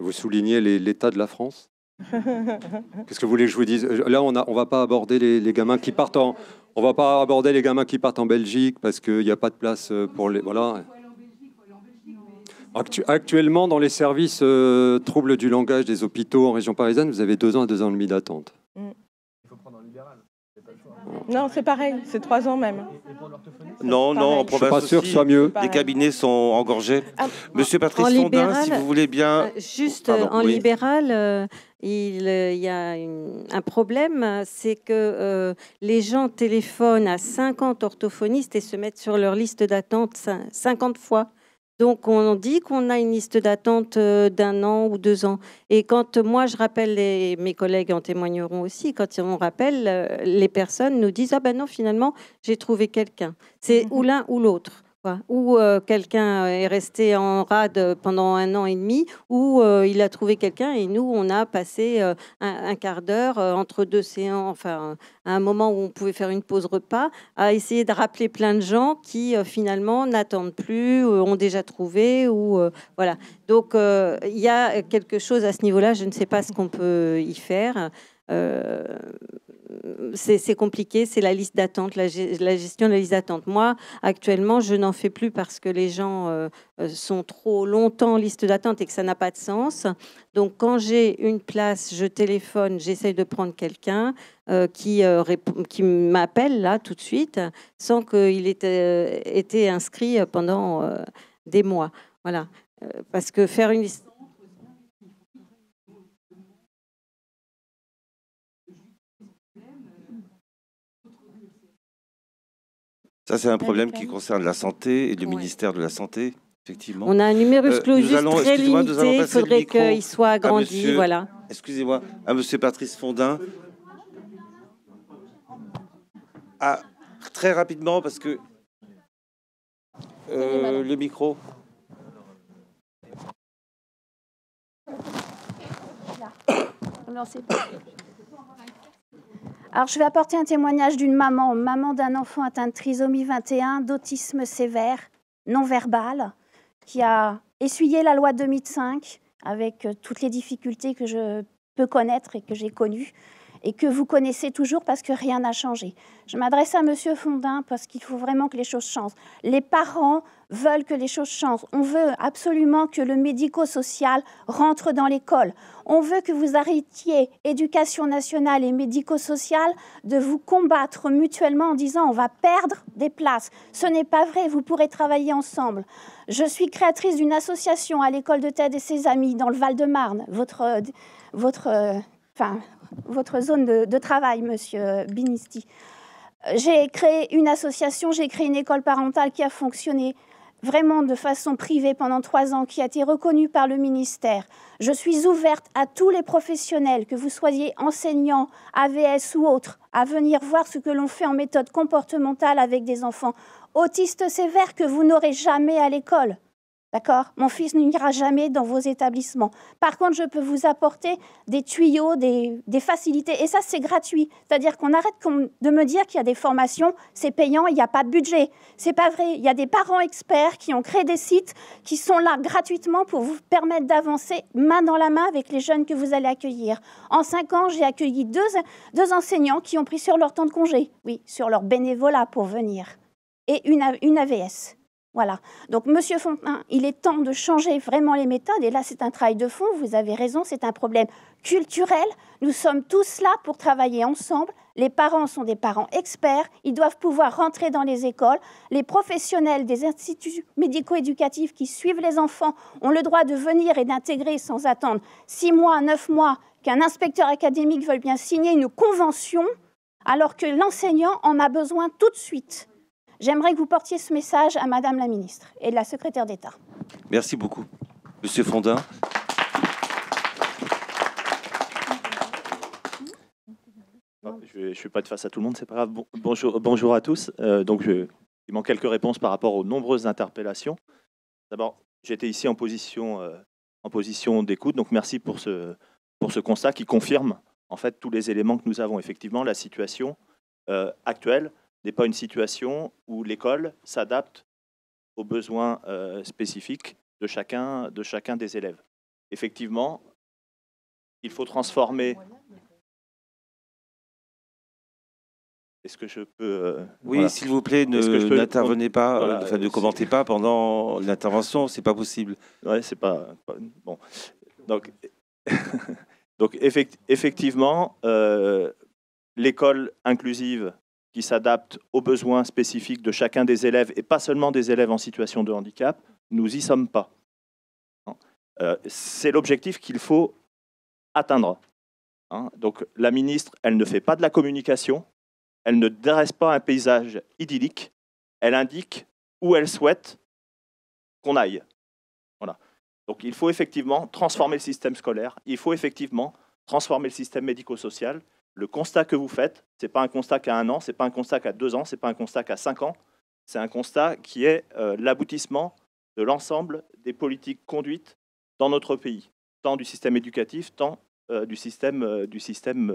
Vous soulignez l'état de la France Qu'est-ce que vous voulez que je vous dise euh, Là, on ne on va pas aborder les, gamins qui partent en... On va pas aborder les gamins qui partent en Belgique parce qu'il n'y a pas de place euh, pour les... Voilà. Actuellement, dans les services euh, troubles du langage des hôpitaux en région parisienne, vous avez deux ans à deux ans et demi d'attente. Mm. Non, c'est pareil, c'est trois ans même. Non, non, en province pas sûr soit mieux. les cabinets sont engorgés. Ah, Monsieur Patrice si vous voulez bien... Euh, juste en libéral, euh, il y a un problème, c'est que euh, les gens téléphonent à 50 orthophonistes et se mettent sur leur liste d'attente 50 fois. Donc on dit qu'on a une liste d'attente euh, d'un an ou deux ans. Et quand euh, moi je rappelle, et mes collègues en témoigneront aussi, quand on rappelle, euh, les personnes nous disent Ah ben non, finalement, j'ai trouvé quelqu'un. C'est mhm. ou l'un ou l'autre. Ou euh, quelqu'un euh, est resté en rade euh, pendant un an et demi, ou il a trouvé quelqu'un et nous, on a passé un, quart d'heure entre deux séances, enfin, à un moment où on pouvait faire une pause repas, à essayer de rappeler plein de gens qui finalement n'attendent plus, ont déjà trouvé, ou voilà. Donc il y a quelque chose à ce niveau-là, je ne sais pas ce qu'on peut y faire c'est compliqué, c'est la liste d'attente, la, gestion de la liste d'attente. Moi, actuellement, je n'en fais plus parce que les gens euh, euh, sont trop longtemps en liste d'attente et que ça n'a pas de sens. Donc, quand j'ai une place, je téléphone, j'essaye de prendre quelqu'un euh, qui, qui m'appelle là tout de suite sans qu'il ait été inscrit pendant des mois. Voilà. Parce que faire une liste Ça, c'est un ah, problème qui concerne la santé et le ministère de la Santé, effectivement. On a un numéro euh, clausus très limité. Il faudrait qu'il soit agrandi. voilà. Excusez-moi, à Monsieur Patrice Fondin. Ah, très rapidement, parce que euh, le micro. pas. Alors, je vais apporter un témoignage d'une maman, maman d'un enfant atteint de trisomie 21, d'autisme sévère, non verbal, qui a essuyé la loi 2005 avec euh, toutes les difficultés que je peux connaître et que j'ai connues et que vous connaissez toujours parce que rien n'a changé. Je m'adresse à Monsieur Fondin parce qu'il faut vraiment que les choses changent. Les parents veulent que les choses changent. On veut absolument que le médico-social rentre dans l'école. On veut que vous arrêtiez, éducation nationale et médico social de vous combattre mutuellement en disant on va perdre des places. Ce n'est pas vrai, vous pourrez travailler ensemble. Je suis créatrice d'une association à l'école de Ted et ses amis dans le Val-de-Marne. Votre, euh, votre, euh, enfin, votre zone de, travail, monsieur Binisti. J'ai créé une association, j'ai créé une école parentale qui a fonctionné vraiment de façon privée pendant trois ans, qui a été reconnue par le ministère. Je suis ouverte à tous les professionnels, que vous soyez enseignants, AVS ou autres, à venir voir ce que l'on fait en méthode comportementale avec des enfants autistes sévères que vous n'aurez jamais à l'école. D'accord Mon fils n'ira jamais dans vos établissements. Par contre, je peux vous apporter des tuyaux, des, facilités. Et ça, c'est gratuit. C'est-à-dire qu'on arrête de me dire qu'il y a des formations, c'est payant, il n'y a pas de budget. C'est pas vrai. Il y a des parents experts qui ont créé des sites qui sont là gratuitement pour vous permettre d'avancer main dans la main avec les jeunes que vous allez accueillir. En cinq ans, j'ai accueilli deux, enseignants qui ont pris sur leur temps de congé, oui, sur leur bénévolat pour venir. Et une AVS. Voilà. Donc, Monsieur Fontin, il est temps de changer vraiment les méthodes. Et là, c'est un travail de fond. Vous avez raison, c'est un problème culturel. Nous sommes tous là pour travailler ensemble. Les parents sont des parents experts. Ils doivent pouvoir rentrer dans les écoles. Les professionnels des instituts médico-éducatifs qui suivent les enfants ont le droit de venir et d'intégrer sans attendre six mois, neuf mois qu'un inspecteur académique veuille bien signer une convention, alors que l'enseignant en a besoin tout de suite. J'aimerais que vous portiez ce message à Madame la ministre et la secrétaire d'État. Merci beaucoup. Monsieur Fondin. Ah, je ne suis pas de face à tout le monde, c'est pas grave. bonjour, à tous. Euh, donc, il manque quelques réponses par rapport aux nombreuses interpellations. D'abord, j'étais ici en position, euh, d'écoute, donc merci pour ce, constat qui confirme en fait tous les éléments que nous avons. Effectivement, la situation euh, actuelle n'est pas une situation où l'école s'adapte aux besoins euh, spécifiques de chacun, de chacun des élèves. Effectivement, il faut transformer. Est-ce que je peux. Euh, oui, s'il vous plaît, pas, euh, ne commentez pas pendant l'intervention, c'est pas possible. Ouais, c'est pas, Bon. Donc, Donc effectivement, l'école inclusive qui s'adapte aux besoins spécifiques de chacun des élèves et pas seulement des élèves en situation de handicap, nous y sommes pas. Hein. Euh, c'est l'objectif qu'il faut atteindre. Hein. Donc la ministre, elle ne fait pas de la communication, elle ne dresse pas un paysage idyllique, elle indique où elle souhaite qu'on aille. Donc il faut effectivement transformer le système scolaire, il faut effectivement transformer le système médico-social, le constat que vous faites, ce n'est pas un constat qu'à un an, ce n'est pas un constat qu'à deux ans, ce n'est pas un constat qu'à cinq ans, c'est un constat qui est euh, l'aboutissement de l'ensemble des politiques conduites dans notre pays, tant du système éducatif, tant euh, du système, euh, du système,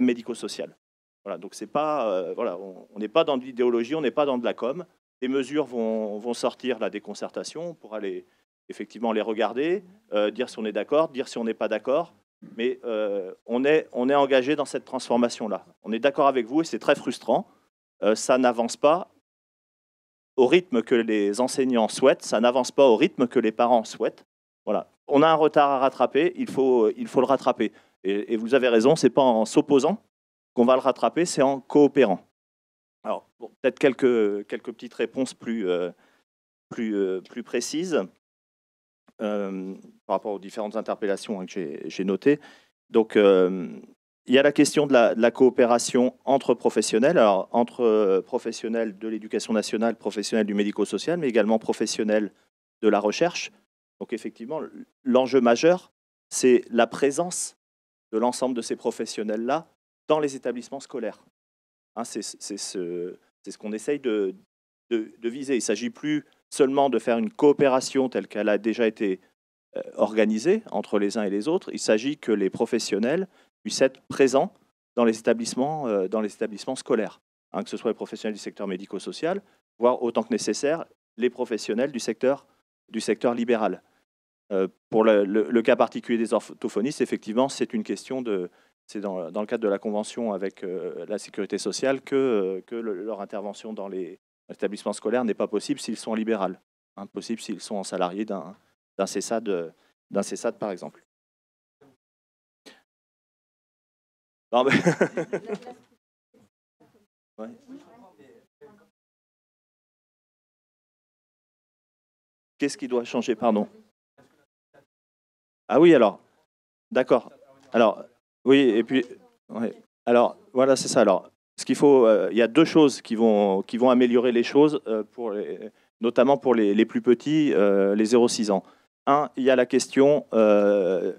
médico-social. Voilà, donc on n'est pas dans de l'idéologie, on n'est pas dans de la com. Les mesures vont, sortir la déconcertation, pour aller effectivement les regarder, dire si on est d'accord, dire si on n'est pas d'accord, mais euh, on est, on est engagé dans cette transformation-là. On est d'accord avec vous et c'est très frustrant. Euh, ça n'avance pas au rythme que les enseignants souhaitent, ça n'avance pas au rythme que les parents souhaitent. Voilà. On a un retard à rattraper, il faut, il faut le rattraper. Et, vous avez raison, ce n'est pas en s'opposant qu'on va le rattraper, c'est en coopérant. Alors, peut-être quelques, quelques petites réponses plus, euh, plus, plus précises. Euh, par rapport aux différentes interpellations hein, que j'ai notées. Donc, euh, il y a la question de la, coopération entre professionnels, entre professionnels de l'éducation nationale, professionnels du médico-social, mais également professionnels de la recherche. Donc, effectivement, l'enjeu majeur, c'est la présence de l'ensemble de ces professionnels-là dans les établissements scolaires. Hein, c'est ce, qu'on essaye de, de, viser. Il ne s'agit plus seulement de faire une coopération telle qu'elle a déjà été euh, organisée entre les uns et les autres. Il s'agit que les professionnels puissent être présents dans les établissements, euh, dans les établissements scolaires, hein, que ce soit les professionnels du secteur médico-social, voire autant que nécessaire les professionnels du secteur, du secteur libéral. Euh, pour le, cas particulier des orthophonistes, effectivement, c'est une question de, c'est dans, le cadre de la convention avec la sécurité sociale que, que leur intervention dans les, L'établissement scolaire n'est pas possible s'ils sont en impossible s'ils sont en salarié d'un CESAD, par exemple. Qu'est-ce qui doit changer Pardon. Ah oui, alors. D'accord. Alors, oui, et puis. Alors, voilà, c'est ça. Alors, ce qu'il euh, il y a deux choses qui vont, améliorer les choses, euh, notamment pour les, plus petits, euh, les 0-6 ans. Un, il y a la question de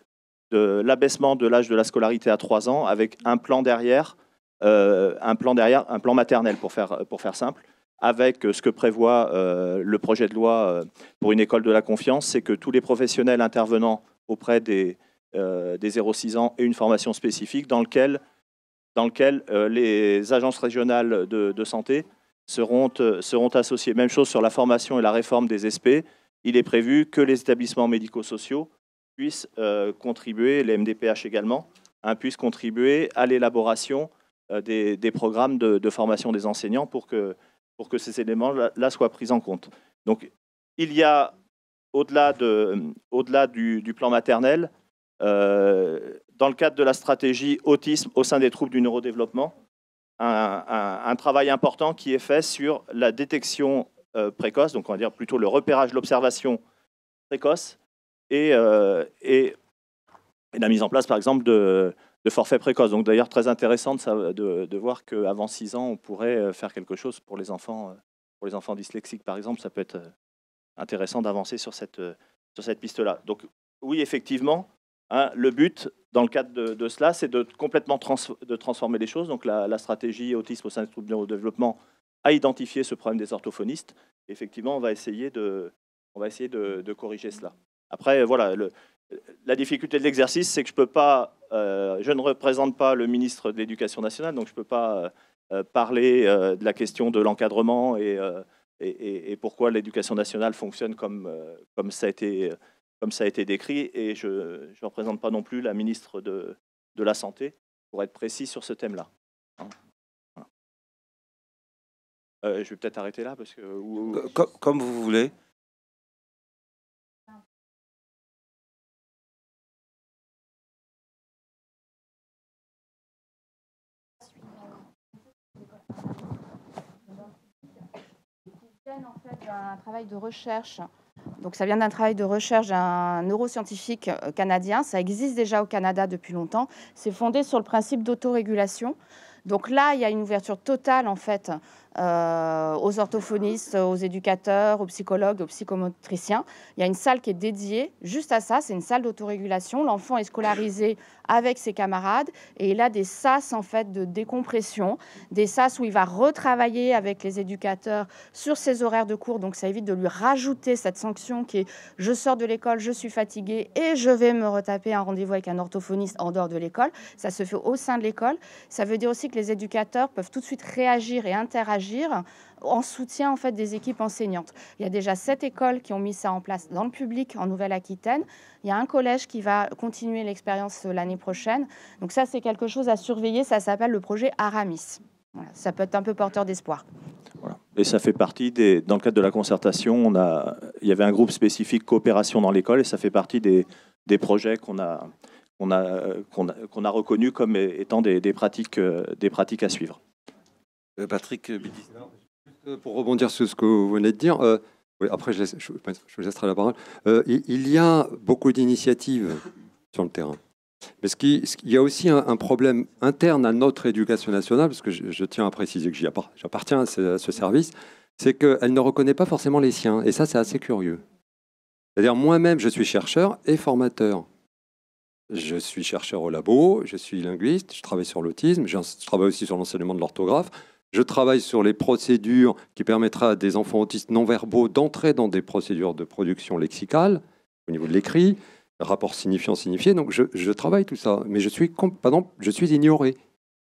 l'abaissement de l'âge de la scolarité à 3 ans avec un plan derrière, un plan derrière, un plan maternel pour faire, simple, avec ce que prévoit le projet de loi pour une école de la confiance, c'est que tous les professionnels intervenant auprès des, euh, 0-6 ans aient une formation spécifique dans laquelle dans lequel euh, les agences régionales de, santé euh, seront, associées. Même chose sur la formation et la réforme des SP. Il est prévu que les établissements médico-sociaux puissent euh, contribuer, les MDPH également, hein, puissent contribuer à l'élaboration des, programmes de, formation des enseignants pour que, pour que ces éléments-là soient pris en compte. Donc, il y a, au-delà, de, au du, plan maternel, dans le cadre de la stratégie autisme au sein des troubles du neurodéveloppement, un, travail important qui est fait sur la détection euh, précoce, donc on va dire plutôt le repérage, l'observation précoce, et, euh, la mise en place, par exemple, de, forfaits précoces. Donc d'ailleurs, très intéressant de, voir qu'avant 6 ans, on pourrait euh, faire quelque chose pour les enfants, pour les enfants dyslexiques, par exemple. Ça peut être intéressant d'avancer sur cette, sur cette piste-là. Donc oui, effectivement, Hein, le but, dans le cadre de, cela, c'est de complètement de transformer les choses. Donc la, stratégie autisme au sein des troubles de développement a identifié ce problème des orthophonistes. Effectivement, on va essayer de, on va essayer de, corriger cela. Après, voilà, la difficulté de l'exercice, c'est que je, peux pas, euh, je ne représente pas le ministre de l'Éducation nationale, donc je ne peux pas euh, euh, parler de la question de l'encadrement et, et, pourquoi l'éducation nationale fonctionne comme, comme ça a été comme ça a été décrit, et je ne représente pas non plus la ministre de, la Santé, pour être précis sur ce thème-là. Hein, euh, je vais peut-être arrêter là, parce que... Comme, vous voulez. en fait travail de recherche donc ça vient d'un travail de recherche d'un neuroscientifique euh, canadien. Ça existe déjà au Canada depuis longtemps. C'est fondé sur le principe d'autorégulation. Donc là, il y a une ouverture totale en fait euh, aux orthophonistes, aux éducateurs, aux psychologues, aux psychomotriciens. Il y a une salle qui est dédiée juste à ça, c'est une salle d'autorégulation. L'enfant est scolarisé avec ses camarades et il a des sas en fait de décompression, des sas où il va retravailler avec les éducateurs sur ses horaires de cours. Donc ça évite de lui rajouter cette sanction qui est je sors de l'école, je suis fatigué et je vais me retaper un rendez-vous avec un orthophoniste en dehors de l'école. Ça se fait au sein de l'école. Ça veut dire aussi que les éducateurs peuvent tout de suite réagir et interagir agir en soutien en fait des équipes enseignantes. Il y a déjà sept écoles qui ont mis ça en place dans le public en Nouvelle-Aquitaine. Il y a un collège qui va continuer l'expérience euh, l'année prochaine. Donc ça, c'est quelque chose à surveiller. Ça s'appelle le projet Aramis. ça peut être un peu porteur d'espoir. Et ça fait partie des. Dans le cadre de la concertation, on a, il y avait un groupe spécifique coopération dans l'école et ça fait partie des, projets qu'on a a, qu'on a, reconnus comme étant des, pratiques, euh, des pratiques à suivre. Euh, Patrick euh, euh, Pour rebondir sur ce que vous venez de dire, après je, vous laisserai la parole. il, y a beaucoup d'initiatives sur le terrain. Mais il y a aussi un, problème interne à notre éducation nationale, parce que je, tiens à préciser que j'appartiens à, à ce, service, c'est qu'elle ne reconnaît pas forcément les siens. Et ça, c'est assez curieux. C'est-à-dire, moi-même, je suis chercheur et formateur. Je suis chercheur au labo, je suis linguiste, je travaille sur l'autisme, je travaille aussi sur l'enseignement de l'orthographe. Je travaille sur les procédures qui permettra à des enfants autistes non verbaux d'entrer dans des procédures de production lexicale au niveau de l'écrit, rapport signifiant signifié. Donc je, travaille tout ça, mais je suis je suis ignoré.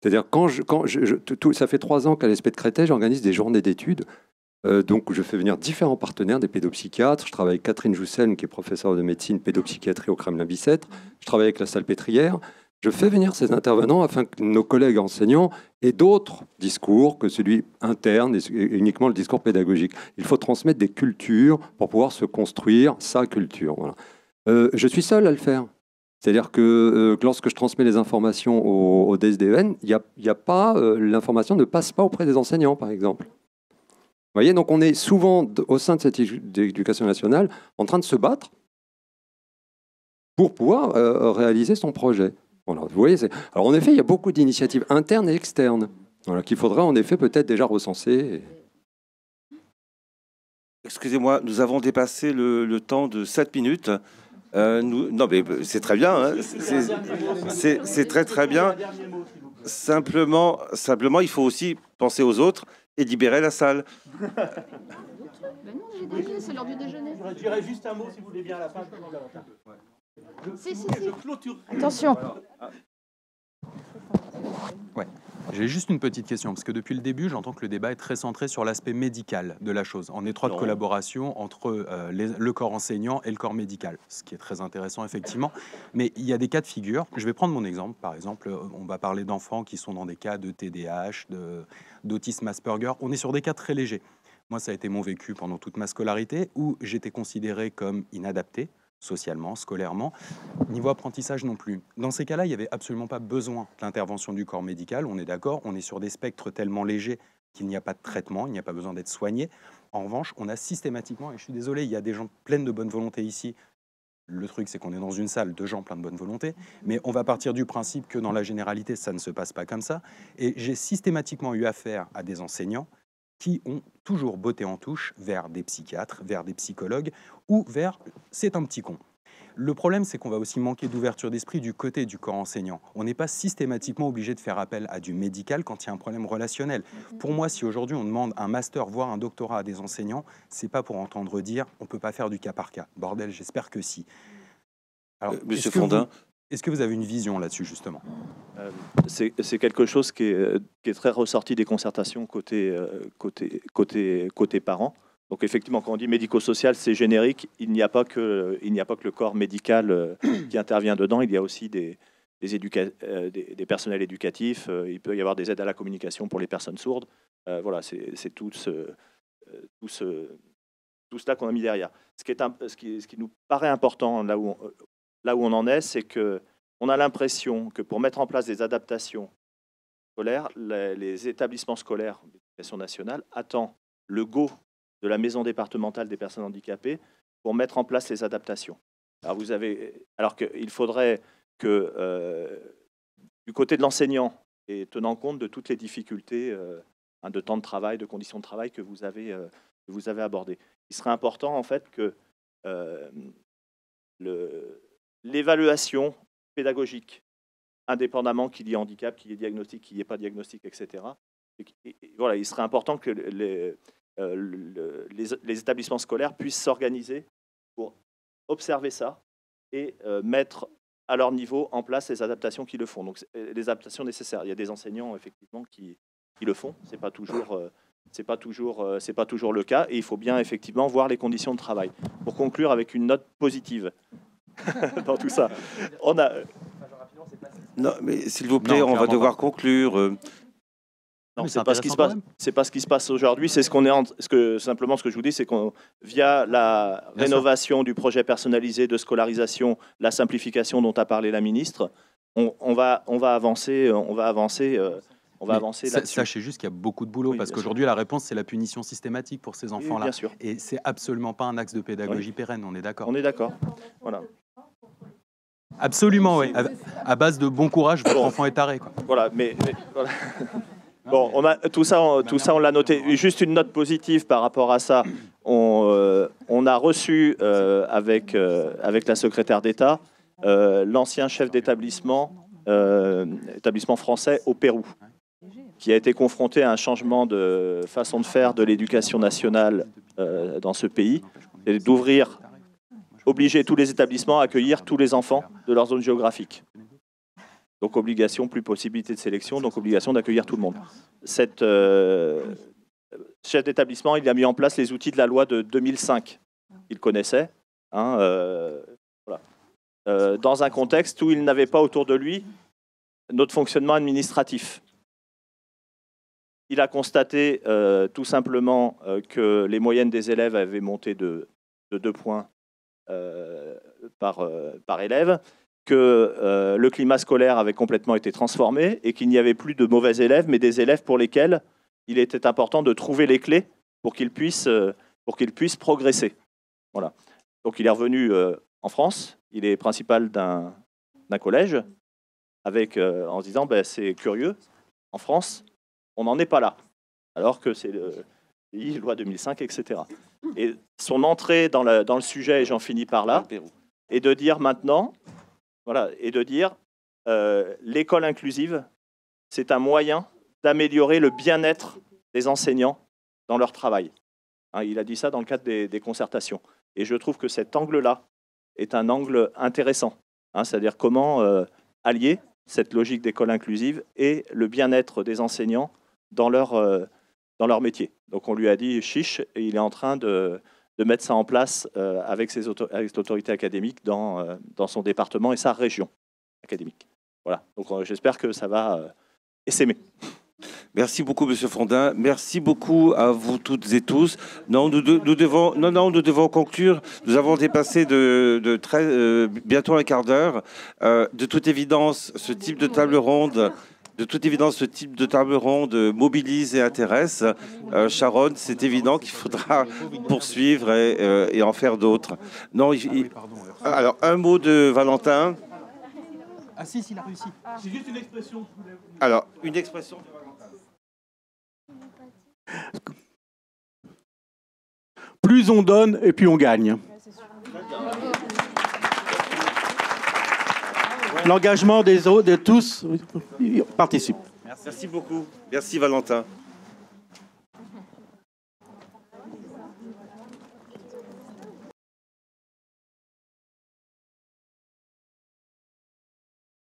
C'est-à-dire quand ça fait trois ans qu'à l'ESP de Créteil, j'organise des journées d'études. Euh, donc je fais venir différents partenaires, des pédopsychiatres. Je travaille avec Catherine Joussen, qui est professeure de médecine pédopsychiatrie au Kremlin-Bicêtre. Je travaille avec la salle pétrière je fais venir ces intervenants afin que nos collègues enseignants aient d'autres discours que celui interne et uniquement le discours pédagogique. Il faut transmettre des cultures pour pouvoir se construire sa culture. Euh, je suis seul à le faire. C'est-à-dire que euh, lorsque je transmets les informations au, DSDN, a pas, euh, l'information ne passe pas auprès des enseignants, par exemple. Vous voyez, donc on est souvent au sein de cette éducation nationale en train de se battre pour pouvoir réaliser son projet. Voilà, vous voyez, alors en effet, il y a beaucoup d'initiatives internes et externes voilà, qu'il faudra en effet peut-être déjà recenser. Excusez-moi, nous avons dépassé le, temps de 7 minutes. Euh, nous... non, mais euh, c'est très bien. Hein. C'est très très bien. Simplement, simplement, il faut aussi penser aux autres et libérer la salle. c'est l'heure du déjeuner. Je dirais juste un mot, si vous voulez bien, à la fin. Attention. Ouais. J'ai juste une petite question, parce que depuis le début, j'entends que le débat est très centré sur l'aspect médical de la chose, en étroite collaboration entre euh, le corps enseignant et le corps médical, ce qui est très intéressant effectivement. Mais il y a des cas de figure. Je vais prendre mon exemple. Par exemple, euh, on va parler d'enfants qui sont dans des cas de TDAH, d'autisme Asperger. On est sur des cas très légers. Moi, ça a été mon vécu pendant toute ma scolarité, où j'étais considéré comme inadapté, socialement, scolairement. Niveau apprentissage non plus. Dans ces cas-là, il n'y avait absolument pas besoin de l'intervention du corps médical, on est d'accord, on est sur des spectres tellement légers qu'il n'y a pas de traitement, il n'y a pas besoin d'être soigné. En revanche, on a systématiquement, et je suis désolé, il y a des gens pleins de bonne volonté ici. Le truc, c'est qu'on est dans une salle de gens pleins de bonne volonté, mais on va partir du principe que dans la généralité, ça ne se passe pas comme ça. Et j'ai systématiquement eu affaire à des enseignants qui ont toujours botté en touche vers des psychiatres, vers des psychologues ou vers c'est un petit con. Le problème, c'est qu'on va aussi manquer d'ouverture d'esprit du côté du corps enseignant. On n'est pas systématiquement obligé de faire appel à du médical quand il y a un problème relationnel. Mhm. Pour moi, si aujourd'hui on demande un master, voire un doctorat à des enseignants, c'est pas pour entendre dire on peut pas faire du cas par cas. Bordel, j'espère que si. Alors, euh, Monsieur Fondin, est-ce que vous avez une vision là-dessus, justement euh, C'est quelque chose qui est, est, très ressorti des concertations côté, euh, côté, côté, côté parents. Donc effectivement, quand on dit médico-social, c'est générique. Il n'y a, pas que, il a pas que le corps médical euh, qui intervient dedans. Il y a aussi des, des, des, personnels éducatifs. Il peut y avoir des aides à la communication pour les personnes sourdes. voilà, c'est tout ce, tout ce, tout cela qu'on a mis derrière. Ce qui, est ce, qui, ce qui, nous paraît important là où là où on en est, c'est que on a l'impression que pour mettre en place des adaptations scolaires, les, établissements scolaires l'Éducation nationale attendent le go de la maison départementale des personnes handicapées pour mettre en place les adaptations. Alors, vous avez, alors qu'il faudrait que, euh, du côté de l'enseignant, et tenant compte de toutes les difficultés euh, de temps de travail, de conditions de travail que vous avez, euh, que vous avez abordées, il serait important en fait que le, l'évaluation pédagogique, indépendamment qu'il y ait handicap, qu'il y ait diagnostic, qu'il n'y ait pas diagnostic, etc. Et, voilà, il serait important que euh, les, établissements scolaires puissent s'organiser pour observer ça et euh, mettre à leur niveau en place les adaptations qui le font. Donc euh, les adaptations nécessaires. Il y a des enseignants effectivement qui, le font. C'est pas toujours c'est pas toujours c'est pas toujours le cas et il faut bien effectivement voir les conditions de travail. Pour conclure avec une note positive, dans tout ça. On a. Euh, non, mais s'il vous plaît, on va devoir conclure. Euh. Non, c'est pas ce qui se passe. C'est pas ce qui se passe aujourd'hui. C'est ce qu'on est ce que simplement ce que je vous dis, c'est qu'on via la rénovation du projet personnalisé de scolarisation, la simplification dont a parlé la ministre, on, va on va avancer, euh, on va avancer. on va avancer Sachez juste qu'il y a beaucoup de boulot parce qu'aujourd'hui, la réponse, c'est la punition systématique pour ces enfants-là. Oui, et c'est absolument pas un axe de pédagogie pérenne, on est d'accord On est d'accord. Voilà. Absolument, oui. À, base de bon courage, votre enfant est taré. Quoi. Voilà, mais. Bon, on a, tout ça, on, tout ça, on l'a noté. Juste une note positive par rapport à ça. On, euh, a reçu euh, avec, euh, avec la secrétaire d'État l'ancien chef d'établissement établissement français au Pérou, qui a été confronté à un changement de façon de faire de l'éducation nationale dans ce pays, et d'ouvrir obliger tous les établissements à accueillir tous les enfants de leur zone géographique. Donc obligation, plus possibilité de sélection, donc obligation d'accueillir tout le monde. Cet euh, chef d'établissement, il a mis en place les outils de la loi de 2005 Il connaissait, hein, euh, euh, dans un contexte où il n'avait pas autour de lui notre fonctionnement administratif. Il a constaté tout simplement que les moyennes des élèves avaient monté de, de points euh, par, euh, par élève, que euh, le climat scolaire avait complètement été transformé et qu'il n'y avait plus de mauvais élèves, mais des élèves pour lesquels il était important de trouver les clés pour qu'ils puissent, pour qu'ils puissent progresser. Voilà. Donc il est revenu en France, il est principal d'un collège, avec, en se disant ben, c'est curieux, en France, on n'en est pas là, alors que c'est le pays, loi 2005, etc et son entrée dans, le sujet, et j'en finis par là, et de dire maintenant, et de dire euh, l'école inclusive, c'est un moyen d'améliorer le bien-être des enseignants dans leur travail. Hein, il a dit ça dans le cadre des, concertations. Et je trouve que cet angle-là est un angle intéressant, hein, c'est-à-dire comment euh, allier cette logique d'école inclusive et le bien-être des enseignants dans leur, euh, dans leur métier. Donc on lui a dit, chiche, et il est en train de, mettre ça en place euh, avec, ses avec académiques dans, euh, dans, son département et sa région académique. Voilà, donc euh, j'espère que ça va essaimer. Merci beaucoup, Monsieur Fondin. Merci beaucoup à vous toutes et tous. Non, nous, devons, non, non, nous devons conclure. Nous avons dépassé de, de très, bientôt un quart d'heure. de toute évidence, ce type de table ronde de toute évidence, ce type de table ronde mobilise et intéresse. Euh, Sharon, c'est évident qu'il faudra poursuivre euh, et, en faire d'autres. Non, alors un mot de Valentin. Ah si, il a réussi. C'est juste une expression. Alors, une expression Plus on donne et plus on gagne. l'engagement des autres, de tous, participe. Merci beaucoup. Merci Valentin.